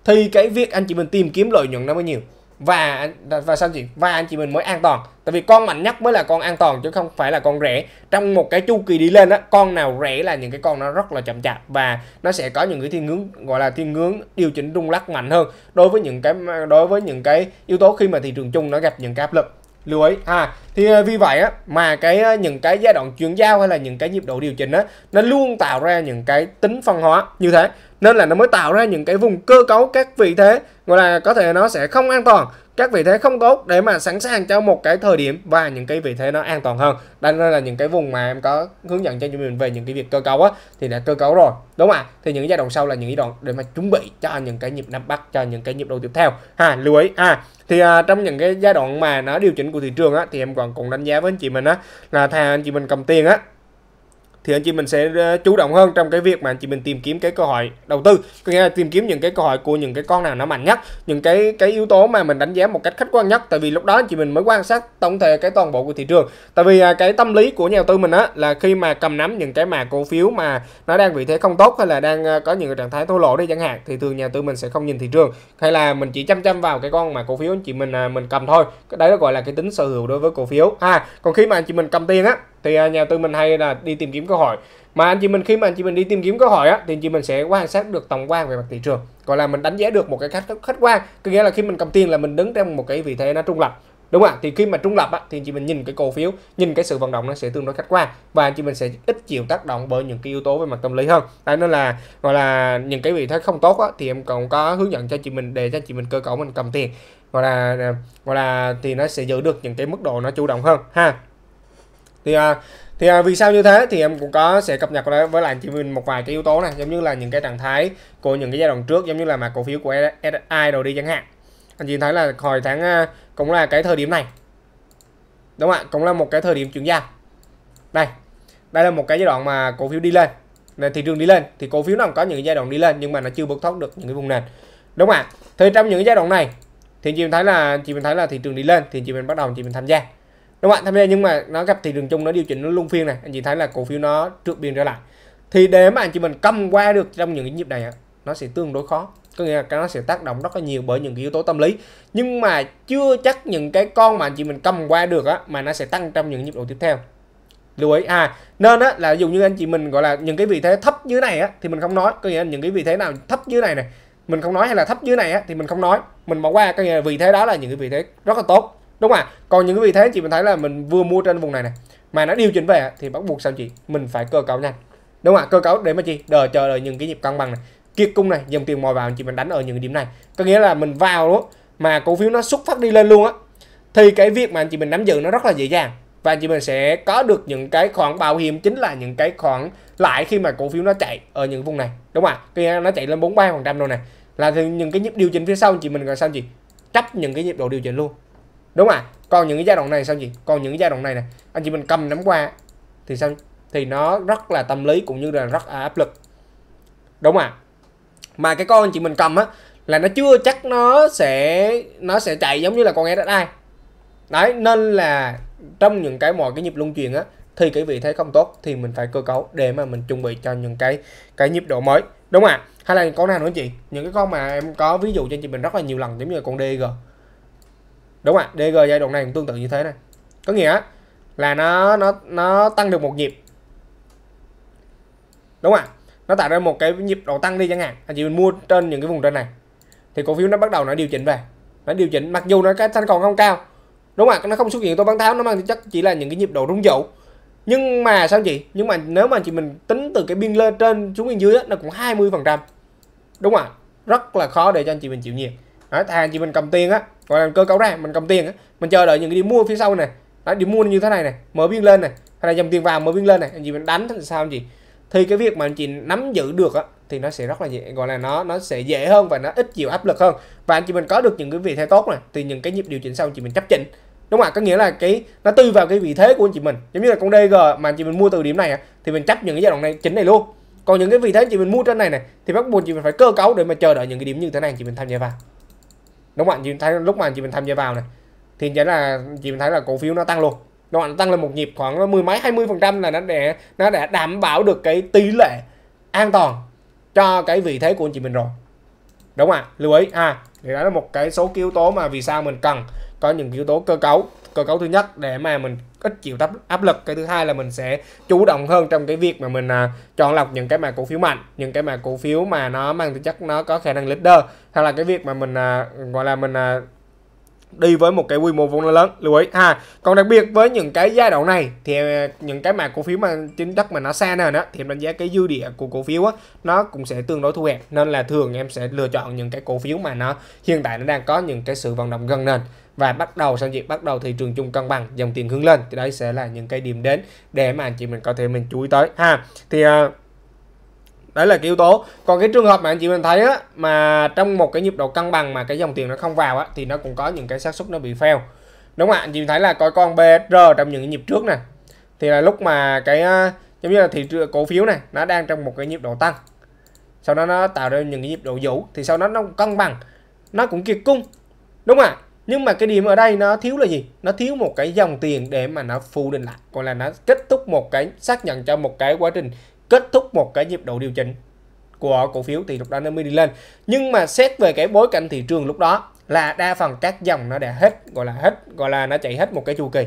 thì cái việc anh chị mình tìm kiếm lợi nhuận nó mới nhiều và và sao chị và anh chị mình mới an toàn tại vì con mạnh nhất mới là con an toàn chứ không phải là con rẻ trong một cái chu kỳ đi lên á con nào rẻ là những cái con nó rất là chậm chạp và nó sẽ có những cái thiên hướng gọi là thiên hướng điều chỉnh rung lắc mạnh hơn đối với những cái đối với những cái yếu tố khi mà thị trường chung nó gặp những cái áp lực lưu ý à thì à, vì vậy á mà cái à, những cái giai đoạn chuyển giao hay là những cái nhịp độ điều chỉnh á nó luôn tạo ra những cái tính phân hóa như thế nên là nó mới tạo ra những cái vùng cơ cấu các vị thế gọi là có thể nó sẽ không an toàn các vị thế không tốt để mà sẵn sàng cho một cái thời điểm và những cái vị thế nó an toàn hơn đây là những cái vùng mà em có hướng dẫn cho chúng mình về những cái việc cơ cấu á thì đã cơ cấu rồi đúng không ạ thì những giai đoạn sau là những giai đoạn để mà chuẩn bị cho những cái nhịp nắm bắt cho những cái nhịp đầu tiếp theo ha lưu ý à thì à, trong những cái giai đoạn mà nó điều chỉnh của thị trường á thì em còn cùng đánh giá với anh chị mình á là thà anh chị mình cầm tiền á thì anh chị mình sẽ ờ, chủ động hơn trong cái việc mà anh chị mình tìm kiếm cái cơ hội đầu tư có nghĩa là tìm kiếm những cái cơ hội của những cái con nào nó mạnh nhất những cái cái yếu tố mà mình đánh giá một cách khách quan nhất tại vì lúc đó anh chị mình mới quan sát tổng thể cái toàn bộ của thị trường tại vì à, cái tâm lý của nhà đầu tư mình á là khi mà cầm nắm những cái mà cổ phiếu mà nó đang vị thế không tốt hay là đang ờ, có những cái trạng thái thua lỗ đi chẳng hạn thì thường nhà đầu tư mình sẽ không nhìn thị trường hay là mình chỉ chăm chăm vào cái con mà cổ phiếu anh chị mình à, mình cầm thôi cái đấy gọi là cái tính sở hữu đối với cổ phiếu ha à, còn khi mà anh chị mình cầm tiền á thì à, nhà tư mình hay là đi tìm kiếm cơ hội mà anh chị mình khi mà anh chị mình đi tìm kiếm cơ hội á thì anh chị mình sẽ quan sát được tổng quan về mặt thị trường gọi là mình đánh giá được một cái khách khách quan có nghĩa là khi mình cầm tiền là mình đứng trong một cái vị thế nó trung lập đúng không ạ thì khi mà trung lập á, thì anh chị mình nhìn cái cổ phiếu nhìn cái sự vận động nó sẽ tương đối khách quan và anh chị mình sẽ ít chịu tác động bởi những cái yếu tố về mặt tâm lý hơn tại nên là gọi là những cái vị thế không tốt á, thì em còn có hướng dẫn cho chị mình để cho chị mình cơ cấu mình cầm tiền gọi là gọi là thì nó sẽ giữ được những cái mức độ nó chủ động hơn ha thì à, thì à, vì sao như thế thì em cũng có sẽ cập nhật với lại chị mình một vài cái yếu tố này giống như là những cái trạng thái của những cái giai đoạn trước giống như là mà cổ phiếu của SSI đầu đi chẳng hạn anh chị thấy là hồi tháng à, cũng là cái thời điểm này đúng không ạ cũng là một cái thời điểm chuyển giao đây đây là một cái giai đoạn mà cổ phiếu đi lên là thị trường đi lên thì cổ phiếu nó có những giai đoạn đi lên nhưng mà nó chưa vượt thoát được những cái vùng nền đúng không ạ thì trong những giai đoạn này thì chị mình thấy là chị mình thấy là thị trường đi lên thì chị mình bắt đầu chị mình tham gia các bạn tham gia nhưng mà nó gặp thị trường chung nó điều chỉnh nó luôn phiên này anh chị thấy là cổ phiếu nó trượt biên trở lại thì để mà anh chị mình cầm qua được trong những cái nhịp này nó sẽ tương đối khó có nghĩa là nó sẽ tác động rất là nhiều bởi những cái yếu tố tâm lý nhưng mà chưa chắc những cái con mà anh chị mình cầm qua được á mà nó sẽ tăng trong những nhịp độ tiếp theo lưu ý à nên á là dùng như anh chị mình gọi là những cái vị thế thấp như này á thì mình không nói có nghĩa là những cái vị thế nào thấp như này này mình không nói hay là thấp dưới này á thì mình không nói mình bỏ qua cái nghĩa là vị thế đó là những cái vị thế rất là tốt đúng không ạ còn những cái vị thế chị mình thấy là mình vừa mua trên vùng này này mà nó điều chỉnh về thì bắt buộc sao chị mình phải cơ cấu nhanh đúng không ạ cơ cấu để mà chị đợi chờ đợi những cái nhịp cân bằng này kiệt cung này dòng tiền mồi vào chị mình đánh ở những điểm này có nghĩa là mình vào luôn mà cổ phiếu nó xuất phát đi lên luôn á thì cái việc mà anh chị mình nắm giữ nó rất là dễ dàng và anh chị mình sẽ có được những cái khoản bảo hiểm chính là những cái khoản lãi khi mà cổ phiếu nó chạy ở những vùng này đúng không ạ nó chạy lên 43 phần trăm rồi này là những cái nhịp điều chỉnh phía sau anh chị mình rồi sao chị chấp những cái nhịp độ điều chỉnh luôn đúng không ạ còn những cái giai đoạn này sao chị còn những cái giai đoạn này này, anh chị mình cầm nắm qua thì sao thì nó rất là tâm lý cũng như là rất là áp lực đúng không ạ mà cái con anh chị mình cầm á là nó chưa chắc nó sẽ nó sẽ chạy giống như là con SSI đấy nên là trong những cái mọi cái nhịp luân chuyển á thì cái vị thế không tốt thì mình phải cơ cấu để mà mình chuẩn bị cho những cái cái nhịp độ mới đúng không ạ hay là con nào nữa chị những cái con mà em có ví dụ cho chị mình rất là nhiều lần giống như là con DG đúng ạ DG giai đoạn này cũng tương tự như thế này có nghĩa là nó nó nó tăng được một nhịp đúng ạ nó tạo ra một cái nhịp độ tăng đi chẳng hạn anh chị mình mua trên những cái vùng trên này thì cổ phiếu nó bắt đầu nó điều chỉnh về nó điều chỉnh mặc dù nó cái thanh còn không cao đúng ạ nó không xuất hiện tôi bán tháo nó mang chắc chỉ là những cái nhịp độ rung dậu nhưng mà sao chị nhưng mà nếu mà chị mình tính từ cái biên lên trên xuống bên dưới đó, nó cũng 20 phần trăm đúng ạ rất là khó để cho anh chị mình chịu nhiệt đó, thà anh chị mình cầm tiền á gọi là cơ cấu ra mình cầm tiền mình chờ đợi những cái đi mua phía sau này đó, đi mua như thế này này mở biên lên này hay là dòng tiền vào mở biên lên này anh chị mình đánh thì sao anh chị thì cái việc mà anh chị nắm giữ được á thì nó sẽ rất là dễ gọi là nó nó sẽ dễ hơn và nó ít chịu áp lực hơn và anh chị mình có được những cái vị thế tốt này thì những cái nhịp điều chỉnh sau anh chị mình chấp chỉnh đúng không ạ có nghĩa là cái nó tư vào cái vị thế của anh chị mình giống như là con DG mà anh chị mình mua từ điểm này thì mình chấp những cái giai đoạn này chỉnh này luôn còn những cái vị thế anh chị mình mua trên này này thì bắt buộc chị mình phải cơ cấu để mà chờ đợi những cái điểm như thế này anh chị mình tham gia vào đúng không ạ chị thấy lúc mà chị mình tham gia vào này thì chỉ là chị mình thấy là cổ phiếu nó tăng luôn đúng không? Nó tăng lên một nhịp khoảng mười mấy 20 phần trăm là nó để nó đã đảm bảo được cái tỷ lệ an toàn cho cái vị thế của anh chị mình rồi đúng không ạ lưu ý ha à, thì đó là một cái số yếu tố mà vì sao mình cần có những yếu tố cơ cấu cơ cấu thứ nhất để mà mình ít chịu tác áp lực cái thứ hai là mình sẽ chủ động hơn trong cái việc mà mình à, chọn lọc những cái mà cổ phiếu mạnh những cái mà cổ phiếu mà nó mang tính chất nó có khả năng leader hay là cái việc mà mình à, gọi là mình à, đi với một cái quy mô vốn lớn lưu ý ha còn đặc biệt với những cái giai đoạn này thì à, những cái mà cổ phiếu mà chính đất mà nó xa nền á thì em đánh giá cái dư địa của cổ phiếu á nó cũng sẽ tương đối thu hẹp nên là thường em sẽ lựa chọn những cái cổ phiếu mà nó hiện tại nó đang có những cái sự vận động gần nền và bắt đầu giao dịch bắt đầu thị trường chung cân bằng dòng tiền hướng lên thì đấy sẽ là những cái điểm đến để mà anh chị mình có thể mình chú ý tới ha thì à, đấy là cái yếu tố còn cái trường hợp mà anh chị mình thấy á mà trong một cái nhịp độ cân bằng mà cái dòng tiền nó không vào á thì nó cũng có những cái xác suất nó bị fail đúng không ạ anh chị thấy là coi con br trong những cái nhịp trước này thì là lúc mà cái à, giống như là thị trường cổ phiếu này nó đang trong một cái nhịp độ tăng sau đó nó tạo ra những cái nhịp độ dũ thì sau đó nó cân bằng nó cũng kiệt cung đúng không ạ nhưng mà cái điểm ở đây nó thiếu là gì nó thiếu một cái dòng tiền để mà nó phụ định lại gọi là nó kết thúc một cái xác nhận cho một cái quá trình kết thúc một cái nhịp độ điều chỉnh của cổ phiếu thì lúc đó nó mới đi lên nhưng mà xét về cái bối cảnh thị trường lúc đó là đa phần các dòng nó đã hết gọi là hết gọi là nó chạy hết một cái chu kỳ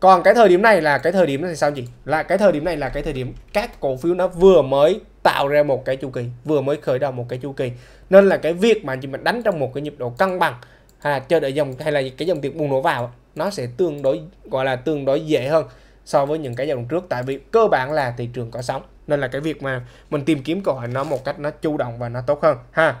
còn cái thời điểm này là cái thời điểm này sao chị là cái thời điểm này là cái thời điểm các cổ phiếu nó vừa mới tạo ra một cái chu kỳ vừa mới khởi đầu một cái chu kỳ nên là cái việc mà chị mình đánh trong một cái nhịp độ cân bằng hay là chơi đợi dòng hay là cái dòng tiền bùng nổ vào nó sẽ tương đối gọi là tương đối dễ hơn so với những cái dòng trước tại vì cơ bản là thị trường có sóng nên là cái việc mà mình tìm kiếm cơ hội nó một cách nó chủ động và nó tốt hơn ha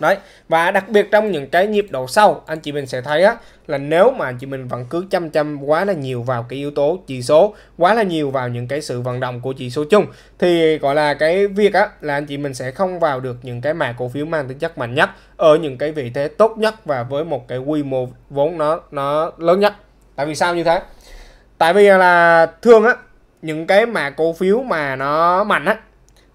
đấy và đặc biệt trong những cái nhịp độ sau anh chị mình sẽ thấy á, là nếu mà anh chị mình vẫn cứ chăm chăm quá là nhiều vào cái yếu tố chỉ số quá là nhiều vào những cái sự vận động của chỉ số chung thì gọi là cái việc á, là anh chị mình sẽ không vào được những cái mã cổ phiếu mang tính chất mạnh nhất ở những cái vị thế tốt nhất và với một cái quy mô vốn nó nó lớn nhất tại vì sao như thế tại vì là thường á những cái mã cổ phiếu mà nó mạnh á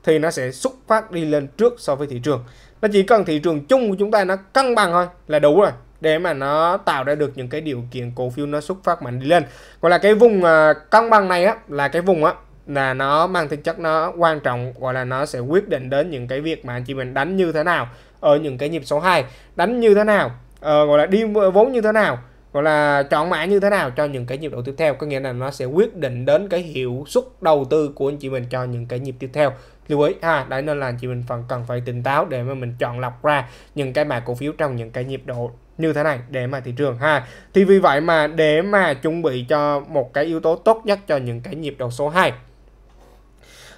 thì nó sẽ xuất phát đi lên trước so với thị trường nó chỉ cần thị trường chung của chúng ta nó cân bằng thôi là đủ rồi để mà nó tạo ra được những cái điều kiện cổ phiếu nó xuất phát mạnh đi lên gọi là cái vùng à, cân bằng này á là cái vùng á là nó mang tính chất nó quan trọng gọi là nó sẽ quyết định đến những cái việc mà anh chị mình đánh như thế nào ở những cái nhịp số 2 đánh như thế nào uh, gọi là đi vốn như thế nào gọi là chọn mã như thế nào cho những cái nhịp độ tiếp theo có nghĩa là nó sẽ quyết định đến cái hiệu suất đầu tư của anh chị mình cho những cái nhịp tiếp theo lưu ý ha đấy nên là anh chị mình phần cần phải tỉnh táo để mà mình chọn lọc ra những cái mã cổ phiếu trong những cái nhịp độ như thế này để mà thị trường ha thì vì vậy mà để mà chuẩn bị cho một cái yếu tố tốt nhất cho những cái nhịp độ số 2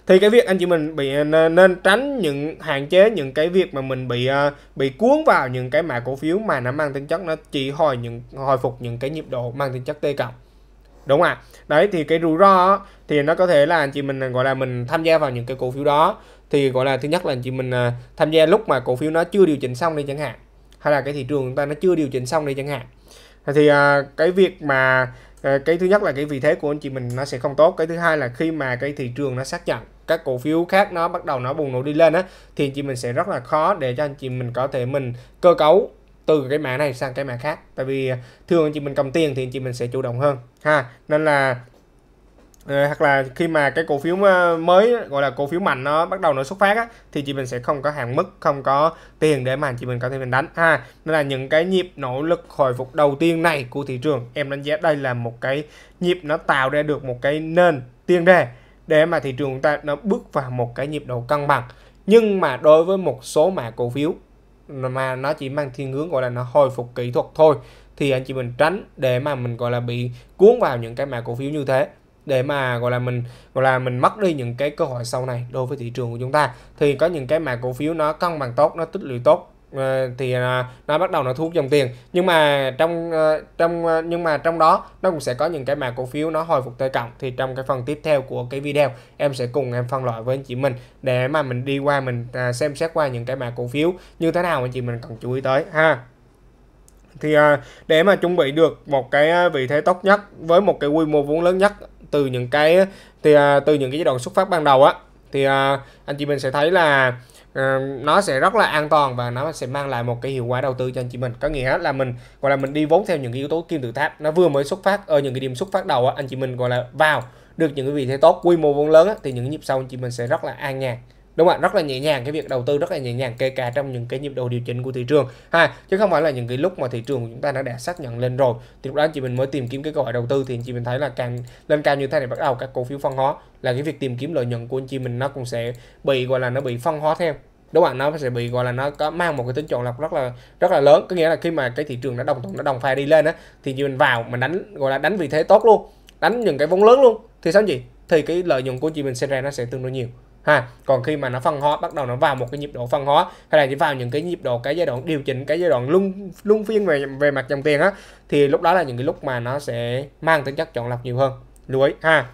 thì cái việc anh chị mình bị ờ, nên, tránh những hạn chế những cái việc mà mình bị ờ, bị cuốn vào những cái mã cổ phiếu mà nó mang tính chất nó chỉ hồi những hồi phục những cái nhịp độ mang tính chất T cộng đúng không ạ đấy thì cái rủi ro thì nó có thể là anh chị mình gọi là mình tham gia vào những cái cổ phiếu đó thì gọi là thứ nhất là anh chị mình ờ, tham gia lúc mà cổ phiếu nó chưa điều chỉnh xong đi chẳng hạn hay là cái thị trường chúng ta nó chưa điều chỉnh xong đi chẳng hạn thì cái việc mà cái thứ nhất là cái vị thế của anh chị mình nó sẽ không tốt cái thứ hai là khi mà cái thị trường nó xác nhận các cổ phiếu khác nó bắt đầu nó bùng nổ đi lên á thì anh chị mình sẽ rất là khó để cho anh chị mình có thể mình cơ cấu từ cái mã này sang cái mã khác tại vì à, thường anh chị mình cầm tiền thì anh chị mình sẽ chủ động hơn ha nên là ờ, hoặc là khi mà cái cổ phiếu ờ, mới gọi là cổ phiếu mạnh nó bắt đầu nó xuất phát á, thì chị mình sẽ không có hàng mức không có tiền để mà chị mình có thể mình đánh ha nên là những cái nhịp nỗ lực hồi phục đầu tiên này của thị trường em đánh giá đây là một cái nhịp nó tạo ra được một cái nền tiền đề để mà thị trường của ta nó bước vào một cái nhịp độ cân bằng nhưng mà đối với một số mã cổ phiếu mà nó chỉ mang thiên hướng gọi là nó hồi phục kỹ thuật thôi thì anh chị mình tránh để mà mình gọi là bị cuốn vào những cái mã cổ phiếu như thế để mà gọi là mình gọi là mình mất đi những cái cơ hội sau này đối với thị trường của chúng ta thì có những cái mã cổ phiếu nó cân bằng tốt nó tích lũy tốt Ờ, thì à, nó bắt đầu nó thu hút dòng tiền nhưng mà trong ờ, trong ờ, nhưng mà trong đó nó cũng sẽ có những cái mã cổ phiếu nó hồi phục tới cộng thì trong cái phần tiếp theo của cái video em sẽ cùng em phân loại với anh chị mình để mà mình đi qua mình à, xem xét qua những cái mã cổ phiếu như thế nào anh chị mình cần chú ý tới ha thì à, để mà chuẩn bị được một cái vị thế tốt nhất với một cái quy mô vốn lớn nhất từ những cái thì từ những cái giai đoạn xuất phát ban đầu á thì anh chị mình sẽ thấy là Ờ, nó sẽ rất là an toàn và nó sẽ mang lại một cái hiệu quả đầu tư cho anh chị mình có nghĩa là mình gọi là mình đi vốn theo những cái yếu tố kim tự tháp nó vừa mới xuất phát ở ờ, những cái điểm xuất phát đầu á, anh chị mình gọi là vào được những cái vị thế tốt quy mô vốn lớn á, thì những nhịp sau anh chị mình sẽ rất là an nhàn đúng không ạ rất là nhẹ nhàng cái việc đầu tư rất là nhẹ nhàng kể cả trong những cái nhịp độ điều chỉnh của thị trường ha chứ không phải là những cái lúc mà thị trường của chúng ta đã đã xác nhận lên rồi thì lúc đó chị mình mới tìm kiếm cái cơ hội đầu tư thì chị mình thấy là càng lên cao như thế này bắt đầu các cổ phiếu phân hóa là cái việc tìm kiếm lợi nhuận của anh chị mình nó cũng sẽ bị gọi là nó bị phân hóa theo đúng không ạ nó sẽ bị gọi là nó có mang một cái tính chọn lọc rất là rất là lớn có nghĩa là khi mà cái thị trường nó đồng thuận nó đồng pha đi lên á thì mình vào mình đánh gọi là đánh vị thế tốt luôn đánh những cái vốn lớn luôn thì sao gì thì cái lợi nhuận của chị mình sẽ ra nó sẽ tương đối nhiều ha còn khi mà nó phân hóa bắt đầu nó vào một cái nhịp độ phân hóa hay là chỉ vào những cái nhịp độ cái giai đoạn điều chỉnh cái giai đoạn lung lung phiên về về mặt dòng tiền á thì lúc đó là những cái lúc mà nó sẽ mang tính chất chọn lọc nhiều hơn lưu ý ha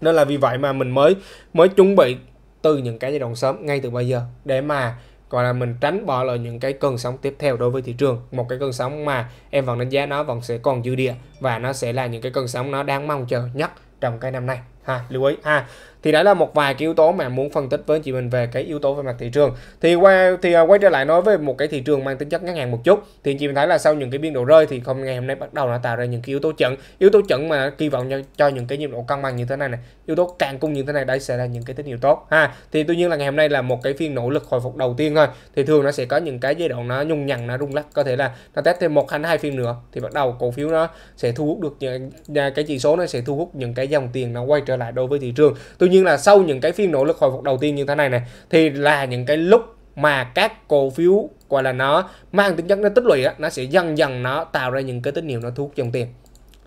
nên là vì vậy mà mình mới mới chuẩn bị từ những cái giai đoạn sớm ngay từ bây giờ để mà gọi là mình tránh bỏ lỡ những cái cơn sóng tiếp theo đối với thị trường một cái cơn sóng mà em vẫn đánh giá nó vẫn sẽ còn dư địa và nó sẽ là những cái cơn sóng nó đang mong chờ nhất trong cái năm nay ha lưu ý ha thì đấy là một vài cái yếu tố mà muốn phân tích với chị mình về cái yếu tố về mặt thị trường thì qua thì à, quay trở lại nói về một cái thị trường mang tính chất ngắn hạn một chút thì chị mình thấy là sau những cái biên độ rơi thì không ngày hôm nay bắt đầu đã tạo ra những cái yếu tố chẩn yếu tố chẩn mà kỳ vọng cho, cho những cái nhịp độ cân bằng như thế này này yếu tố càng cung như thế này đây sẽ là những cái tín hiệu tốt ha thì tuy nhiên là ngày hôm nay là một cái phiên nỗ lực hồi phục đầu tiên thôi thì thường nó sẽ có những cái giai đoạn nó nhung nhằng nó rung lắc có thể là nó test thêm một hay hai phiên nữa thì bắt đầu cổ phiếu nó sẽ thu hút được những, cái chỉ số nó sẽ thu hút những cái dòng tiền nó quay trở trở lại đối với thị trường tuy nhiên là sau những cái phiên nỗ lực hồi phục đầu tiên như thế này này thì là những cái lúc mà các cổ phiếu gọi là nó mang tính chất nó tích lũy đó, nó sẽ dần dần nó tạo ra những cái tín hiệu nó thu hút dòng tiền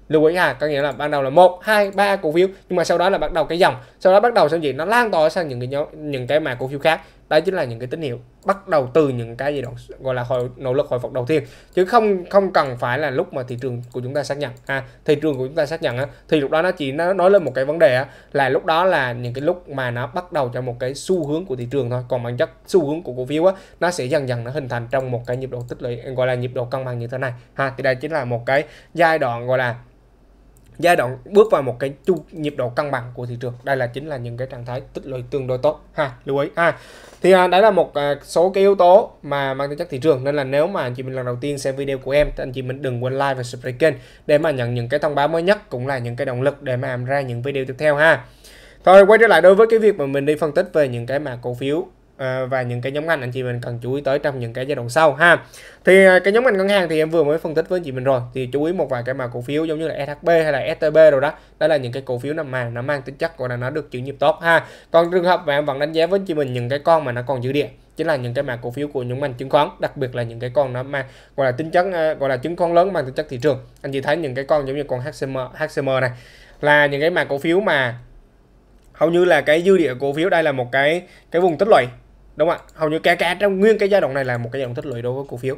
lưu ý ha có nghĩa là ban đầu là một hai ba cổ phiếu nhưng mà sau đó là bắt đầu cái dòng sau đó bắt đầu sang gì nó lan tỏa sang những cái nhóm những cái mã cổ phiếu khác đó chính là những cái tín hiệu bắt đầu từ những cái giai đoạn gọi là hồi, nỗ lực hồi phục đầu tiên chứ không không cần phải là lúc mà thị trường của chúng ta xác nhận ha à, thị trường của chúng ta xác nhận á thì lúc đó nó chỉ nó nói lên một cái vấn đề là lúc đó là những cái lúc mà nó bắt đầu cho một cái xu hướng của thị trường thôi còn bản chất xu hướng của cổ phiếu á nó sẽ dần dần nó hình thành trong một cái nhịp độ tích lũy gọi là nhịp độ cân bằng như thế này ha thì đây chính là một cái giai đoạn gọi là giai đoạn bước vào một cái chu nhịp độ cân bằng của thị trường đây là chính là những cái trạng thái tích lũy tương đối tốt ha lưu ý ha thì à, đấy là một à, số cái yếu tố mà mang tính chất thị trường nên là nếu mà anh chị mình lần đầu tiên xem video của em thì anh chị mình đừng quên like và subscribe kênh để mà nhận những cái thông báo mới nhất cũng là những cái động lực để mà làm ra những video tiếp theo ha thôi quay trở lại đối với cái việc mà mình đi phân tích về những cái mã cổ phiếu Ờ, và những cái nhóm ngành anh chị mình cần chú ý tới trong những cái giai đoạn sau ha thì ờ, cái nhóm ngành ngân hàng thì em vừa mới phân tích với anh chị mình rồi thì chú ý một vài cái mà cổ phiếu giống như là SHB hay là STB rồi đó đó là những cái cổ phiếu nằm mà nó mang tính chất gọi là nó được chịu nhịp tốt ha còn trường hợp mà em vẫn đánh giá với anh chị mình những cái con mà nó còn dư địa chính là những cái mã cổ phiếu của những ngành chứng khoán đặc biệt là những cái con nó mang gọi là tính chất ờ, gọi là chứng khoán lớn mang tính chất thị trường anh chị thấy những cái con giống như con HCM HCM này là những cái mã cổ phiếu mà hầu như là cái dư địa cổ phiếu đây là một cái cái vùng tích lũy đúng không ạ hầu như KK trong nguyên cái giai đoạn này là một cái giai đoạn tích lũy đối với cổ phiếu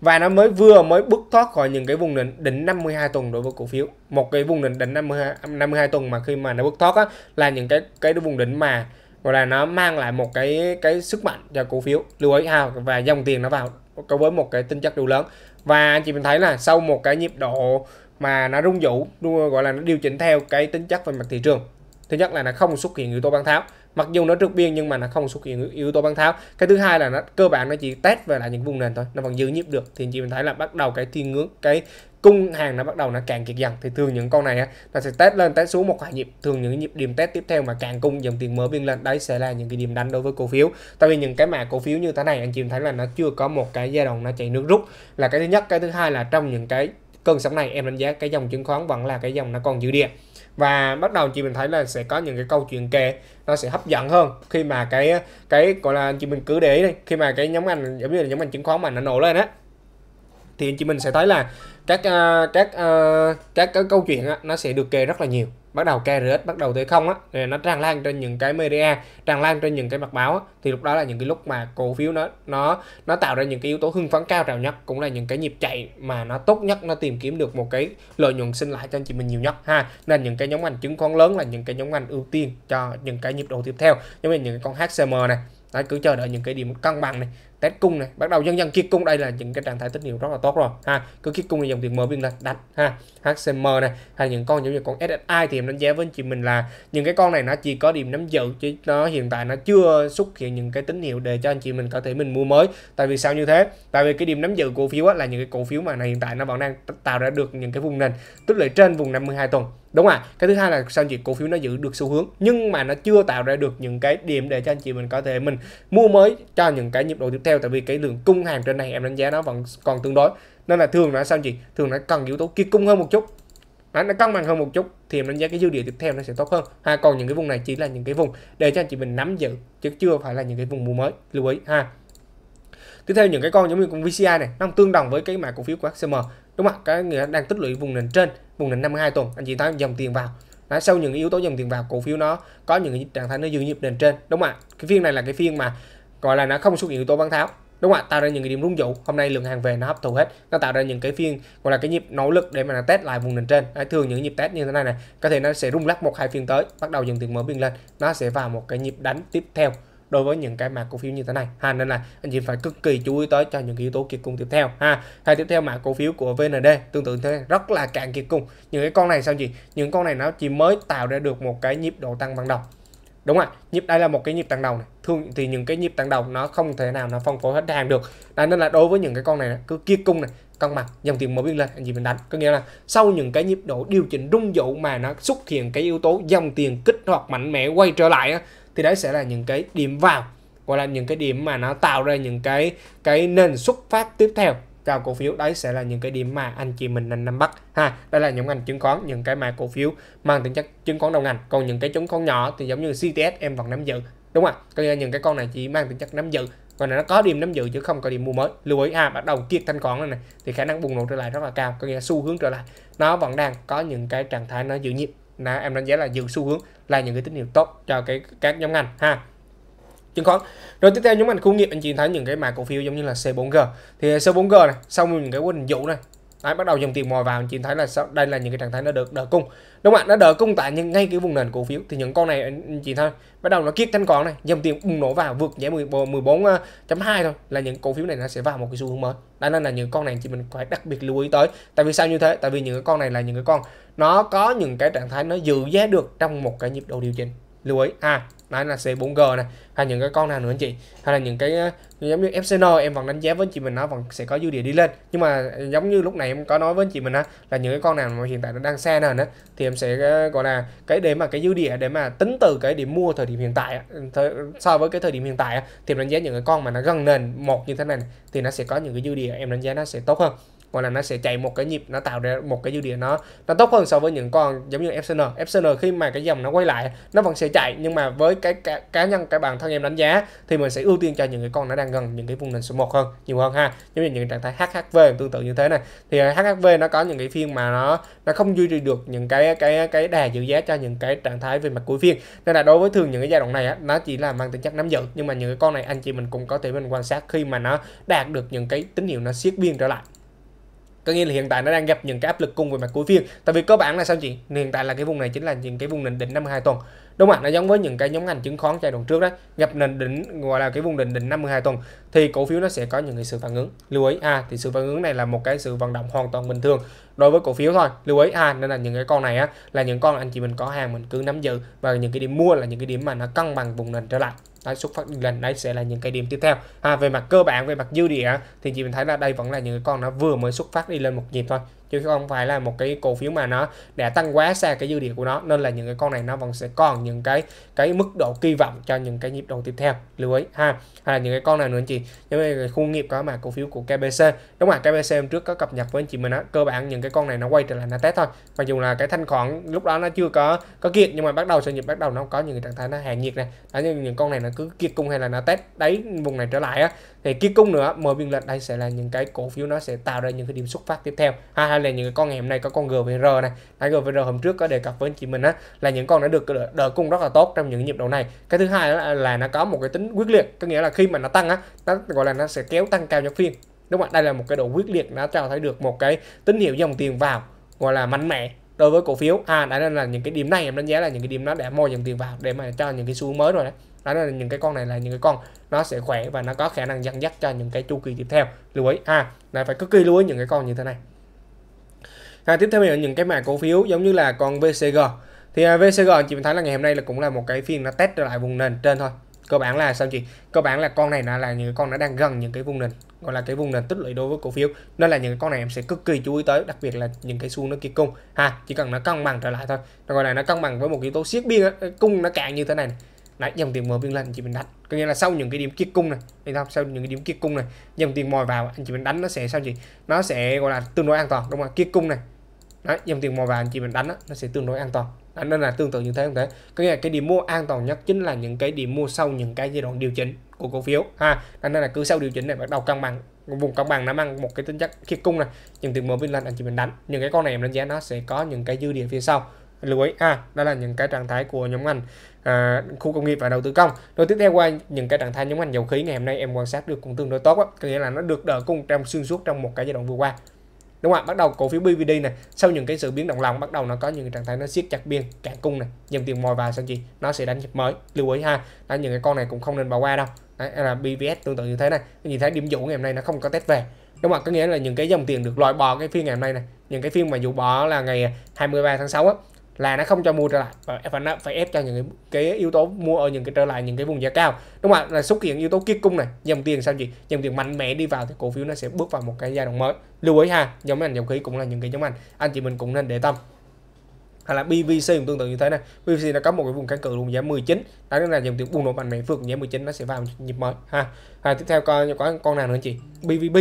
và nó mới vừa mới bước thoát khỏi những cái vùng đỉnh đỉnh 52 tuần đối với cổ phiếu một cái vùng đỉnh đỉnh 52 52 tuần mà khi mà nó bước thoát á, là những cái cái vùng đỉnh mà gọi là nó mang lại một cái cái sức mạnh cho cổ phiếu lưu ý ha và dòng tiền nó vào có với một cái tính chất đủ lớn và anh chị mình thấy là sau một cái nhịp độ mà nó rung dũ gọi là nó điều chỉnh theo cái tính chất về mặt thị trường thứ nhất là nó không xuất hiện yếu tố bán tháo mặc dù nó trượt biên nhưng mà nó không xuất hiện yếu tố bán tháo cái thứ hai là nó cơ bản nó chỉ test về lại những vùng nền thôi nó vẫn giữ nhịp được thì anh chị mình thấy là bắt đầu cái thiên ngưỡng cái cung hàng nó bắt đầu nó càng kiệt dần thì thường những con này á nó sẽ test lên test xuống một vài nhịp thường những nhịp điểm test tiếp theo mà càng cung dòng tiền mới biên lên đấy sẽ là những cái điểm đánh đối với cổ phiếu tại vì những cái mã cổ phiếu như thế này anh chị thấy là nó chưa có một cái giai đoạn nó chạy nước rút là cái thứ nhất cái thứ hai là trong những cái cơn sóng này em đánh giá cái dòng chứng khoán vẫn là cái dòng nó còn dư địa và bắt đầu chị mình thấy là sẽ có những cái câu chuyện kề nó sẽ hấp dẫn hơn khi mà cái cái gọi là chị mình cứ để ý đi khi mà cái nhóm ngành giống như là nhóm ngành chứng khoán mà nó nổ lên á thì anh chị mình sẽ thấy là các uh, các uh, các cái câu chuyện á, nó sẽ được kê rất là nhiều bắt đầu KRS bắt đầu tới không á thì nó tràn lan trên những cái media tràn lan trên những cái mặt báo á, thì lúc đó là những cái lúc mà cổ phiếu nó nó nó tạo ra những cái yếu tố hưng phấn cao trào nhất cũng là những cái nhịp chạy mà nó tốt nhất nó tìm kiếm được một cái lợi nhuận sinh lãi cho anh chị mình nhiều nhất ha nên những cái nhóm ngành chứng khoán lớn là những cái nhóm ngành ưu tiên cho những cái nhịp độ tiếp theo giống như những cái con HCM này Đấy, cứ chờ đợi những cái điểm cân bằng này test cung này bắt đầu dần dần kiệt cung đây là những cái trạng thái tín hiệu rất là tốt rồi ha cứ kiệt cung thì dòng tiền mở biên là đánh ha HCM này hay những con giống như con SSI thì em đánh giá với anh chị mình là những cái con này nó chỉ có điểm nắm giữ chứ nó hiện tại nó chưa xuất hiện những cái tín hiệu để cho anh chị mình có thể mình mua mới tại vì sao như thế tại vì cái điểm nắm giữ cổ phiếu là những cái cổ phiếu mà này hiện tại nó vẫn đang tạo ra được những cái vùng nền tức là trên vùng 52 tuần đúng ạ cái thứ hai là sao anh chị cổ phiếu nó giữ được xu hướng nhưng mà nó chưa tạo ra được những cái điểm để cho anh chị mình có thể mình mua mới cho những cái nhịp độ tiếp theo tại vì cái lượng cung hàng trên này em đánh giá nó vẫn còn tương đối nên là thường là sao anh chị thường nó cần yếu tố kia cung hơn một chút Đấy, nó cân bằng hơn một chút thì mình đánh giá cái dư địa tiếp theo nó sẽ tốt hơn ha còn những cái vùng này chỉ là những cái vùng để cho anh chị mình nắm giữ chứ chưa phải là những cái vùng mua mới lưu ý ha tiếp theo những cái con giống như con VCI này nó tương đồng với cái mã cổ phiếu của HCM đúng không cái người đang tích lũy vùng nền trên vùng nền 52 tuần anh chị thấy dòng tiền vào Đấy, sau những yếu tố dòng tiền vào cổ phiếu nó có những cái trạng thái nó dư nhịp nền trên đúng không ạ cái phiên này là cái phiên mà gọi là nó không xuất hiện yếu tố bán tháo đúng không ạ tạo ra những cái điểm rung dụ hôm nay lượng hàng về nó hấp thụ hết nó tạo ra những cái phiên gọi là cái nhịp nỗ lực để mà nó test lại vùng nền trên Đấy, thường những nhịp test như thế này này có thể nó sẽ rung lắc một hai phiên tới bắt đầu dòng tiền mở biên lên nó sẽ vào một cái nhịp đánh tiếp theo đối với những cái mã cổ phiếu như thế này ha nên là anh chị phải cực kỳ chú ý tới cho những yếu tố kiệt cung tiếp theo ha hay tiếp theo mã cổ phiếu của VND tương tự thế rất là cạn kiệt cung những cái con này sao gì những con này nó chỉ mới tạo ra được một cái nhịp độ tăng ban đầu đúng không ạ nhịp đây là một cái nhịp tăng đầu này thường thì những cái nhịp tăng đầu nó không thể nào nó phân phối hết hàng được đấy, nên là đối với những cái con này cứ kiệt cung này căng bằng dòng tiền mới biên lên anh chị mình đánh có nghĩa là sau những cái nhịp độ điều chỉnh rung dụ mà nó xuất hiện cái yếu tố dòng tiền kích hoạt mạnh mẽ quay trở lại thì đấy sẽ là những cái điểm vào gọi là những cái điểm mà nó tạo ra những cái cái nền xuất phát tiếp theo cho cổ phiếu đấy sẽ là những cái điểm mà anh chị mình nên nắm bắt ha đây là những ngành chứng khoán những cái mà cổ phiếu mang tính chất chứng khoán đầu ngành còn những cái chứng khoán nhỏ thì giống như CTS em vẫn nắm giữ đúng không ạ coi những cái con này chỉ mang tính chất nắm giữ còn là nó có điểm nắm giữ chứ không có điểm mua mới lưu ý à bắt đầu kiệt thanh khoản này, này thì khả năng bùng nổ trở lại rất là cao có nghĩa xu hướng trở lại nó vẫn đang có những cái trạng thái nó giữ nhịp là em đánh giá là dừng xu hướng là những cái tín hiệu tốt cho cái các nhóm ngành ha chứng khoán rồi tiếp theo nhóm ngành công nghiệp anh chị thấy những cái mã cổ phiếu giống như là C4G thì C4G này sau những cái quá trình dụ này Đấy, bắt đầu dòng tiền mò vào anh chị thấy là sau, đây là những cái trạng thái nó được đỡ cung đúng không ạ nó đỡ cung tại những ngay cái vùng nền cổ phiếu thì những con này anh chị thấy bắt đầu nó kiết thanh còn này dòng tiền bùng nổ vào vượt giá 14.2 ờ, thôi là những cổ phiếu này nó sẽ vào một cái xu hướng mới đó nên là những con này anh chị mình phải đặc biệt lưu ý tới tại vì sao như thế tại vì những cái con này là những cái con nó có những cái trạng thái nó giữ giá được trong một cái nhịp độ điều chỉnh lưu ý à đấy là C4G này hay những cái con nào nữa anh chị hay là những cái ờ, giống như FCN em vẫn đánh giá với chị mình nó vẫn sẽ có dư địa đi lên nhưng mà ờ, giống như lúc này em có nói với chị mình á là những cái con nào mà hiện tại nó đang xa nền á thì em sẽ ờ, gọi là cái để mà cái dư địa để mà tính từ cái điểm mua thời điểm hiện tại ừ, so với cái thời điểm hiện tại thì em đánh giá những cái con mà nó gần nền một như thế này thì nó sẽ có những cái dư địa em đánh giá nó sẽ tốt hơn gọi là nó sẽ chạy một cái nhịp nó tạo ra một cái dư địa nó nó tốt hơn so với những con giống như FCN FCN khi mà cái dòng nó quay lại nó vẫn sẽ chạy nhưng mà với cái cá, cá nhân cái bản thân em đánh giá thì mình sẽ ưu tiên cho những cái con nó đang gần những cái vùng nền số 1 hơn nhiều hơn ha giống như những trạng thái HHV tương tự như thế này thì à, HHV nó có những cái phiên mà nó nó không duy trì được những cái cái cái đà giữ giá cho những cái trạng thái về mặt cuối phiên nên là đối với thường những cái giai đoạn này á, nó chỉ là mang tính chất nắm giữ nhưng mà những cái con này anh chị mình cũng có thể mình quan sát khi mà nó đạt được những cái tín hiệu nó siết biên trở lại có nghĩa là hiện tại nó đang gặp những cái áp lực cung về mặt cuối phiên tại vì cơ bản là sao chị hiện tại là cái vùng này chính là những cái vùng nền đỉnh 52 tuần đúng không ạ nó giống với những cái nhóm ngành chứng khoán giai đoạn trước đó gặp nền đỉnh gọi là cái vùng đỉnh đỉnh 52 tuần thì cổ phiếu nó sẽ có những cái sự phản ứng lưu ý a à, thì sự phản ứng này là một cái sự vận động hoàn toàn bình thường đối với cổ phiếu thôi lưu ý a à, nên là những cái con này á là những con anh chị mình có hàng mình cứ nắm giữ và những cái điểm mua là những cái điểm mà nó cân bằng vùng nền trở lại Đấy, xuất phát lên đấy sẽ là những cái điểm tiếp theo à, về mặt cơ bản về mặt dư địa thì chị mình thấy là đây vẫn là những con nó vừa mới xuất phát đi lên một nhịp thôi chứ không phải là một cái cổ phiếu mà nó đã tăng quá xa cái dư địa của nó nên là những cái con này nó vẫn sẽ còn những cái cái mức độ kỳ vọng cho những cái nhịp đầu tiếp theo lưu ý ha hay là những cái con nào nữa anh chị những cái khu nghiệp có mà cổ phiếu của KBC đúng không KBC hôm trước có cập nhật với anh chị mình đó cơ bản những cái con này nó quay trở lại nó test thôi mặc dù là cái thanh khoản lúc đó nó chưa có có kiện nhưng mà bắt đầu sau nhịp bắt đầu nó có những cái trạng thái nó hạ nhiệt này đó như những con này nó cứ kiệt cung hay là nó test đáy vùng này trở lại á thì kiệt cung nữa mời biên lệnh đây sẽ là những cái cổ phiếu nó sẽ tạo ra những cái điểm xuất phát tiếp theo ha hai là những con ngày hôm nay có con GVR này hai GVR hôm trước có đề cập với anh chị mình á là những con đã được đỡ cung rất là tốt trong những nhịp độ này cái thứ hai là, là nó có một cái tính quyết liệt có nghĩa là khi mà nó tăng á nó gọi là nó sẽ kéo tăng cao cho phiên đúng không đây là một cái độ quyết liệt nó cho thấy được một cái tín hiệu dòng tiền vào gọi là mạnh mẽ đối với cổ phiếu à đấy nên là những cái điểm này em đánh giá là những cái điểm nó đã mua dòng tiền vào để mà cho những cái xu hướng mới rồi đấy đó là những cái con này là những cái con nó sẽ khỏe và nó có khả năng dẫn dắt cho những cái chu kỳ tiếp theo lưu ý à là phải cực kỳ lưu ý những cái con như thế này ha, tiếp theo là những cái mã cổ phiếu giống như là con VCG thì à, VCG chị mình thấy là ngày hôm nay là cũng là một cái phiên nó test trở lại vùng nền trên thôi cơ bản là sao chị cơ bản là con này là là những con nó đang gần những cái vùng nền gọi là cái vùng nền tích lũy đối với cổ phiếu nên là những con này em sẽ cực kỳ chú ý tới đặc biệt là những cái xu nó kia cung ha chỉ cần nó cân bằng trở lại thôi nó gọi là nó cân bằng với một yếu tố siết biên cung nó cạn như thế này, này. Đấy, dòng tiền mở biên lên chị mình đặt có nghĩa là sau những cái điểm kiệt cung này thì không sau những cái điểm kiệt cung này dòng tiền mồi vào anh chị mình đánh nó sẽ sao chị nó sẽ gọi là tương đối an toàn đúng không kiệt cung này Đấy, dòng tiền màu vàng chị mình đánh đó, nó sẽ tương đối an toàn à, nên là tương tự như thế không thể. có nghĩa là cái điểm mua an toàn nhất chính là những cái điểm mua sau những cái giai đoạn điều chỉnh của cổ phiếu ha à, nên là cứ sau điều chỉnh này bắt đầu cân bằng vùng cân bằng nó mang một cái tính chất khi cung này những tiền mua bên lên anh chị mình đánh những cái con này em đánh giá nó sẽ có những cái dư địa phía sau lưu ý a đó là những cái trạng thái của nhóm ngành à, khu công nghiệp và đầu tư công rồi tiếp theo qua những cái trạng thái nhóm ngành dầu khí ngày hôm nay em quan sát được cũng tương đối tốt á, có nghĩa là nó được đỡ cung trong xuyên suốt trong một cái giai đoạn vừa qua đúng không ạ bắt đầu cổ phiếu BVD này sau những cái sự biến động lòng bắt đầu nó có những trạng thái nó siết chặt biên cạn cung này dòng tiền mồi vào sao chị nó sẽ đánh nhịp mới lưu ý ha là những cái con này cũng không nên bỏ qua đâu Đấy, là BVS tương tự như thế này nhìn thấy điểm dụ ngày hôm nay nó không có test về đúng không ạ có nghĩa là những cái dòng tiền được loại bỏ cái phiên ngày hôm nay này những cái phiên mà dụ bỏ là ngày 23 à, tháng 6 á là nó không cho mua trở lại và, và nó phải ép cho những cái, cái yếu tố mua ở những cái trở lại những cái vùng giá cao đúng không ạ là xuất hiện yếu tố kiệt cung này dòng tiền sao gì dòng tiền mạnh mẽ đi vào thì cổ phiếu nó sẽ bước vào một cái giai đoạn mới lưu ý ha giống ngành dầu khí cũng là những cái giống ngành anh chị mình cũng nên để tâm hay là BVC cũng tương tự như thế này BVC nó có một cái vùng kháng cự vùng giá 19 đó là dòng tiền bùng nổ mạnh mẽ vượt giá 19 nó sẽ vào nhịp mới ha à, tiếp theo coi có con nào nữa chị BVB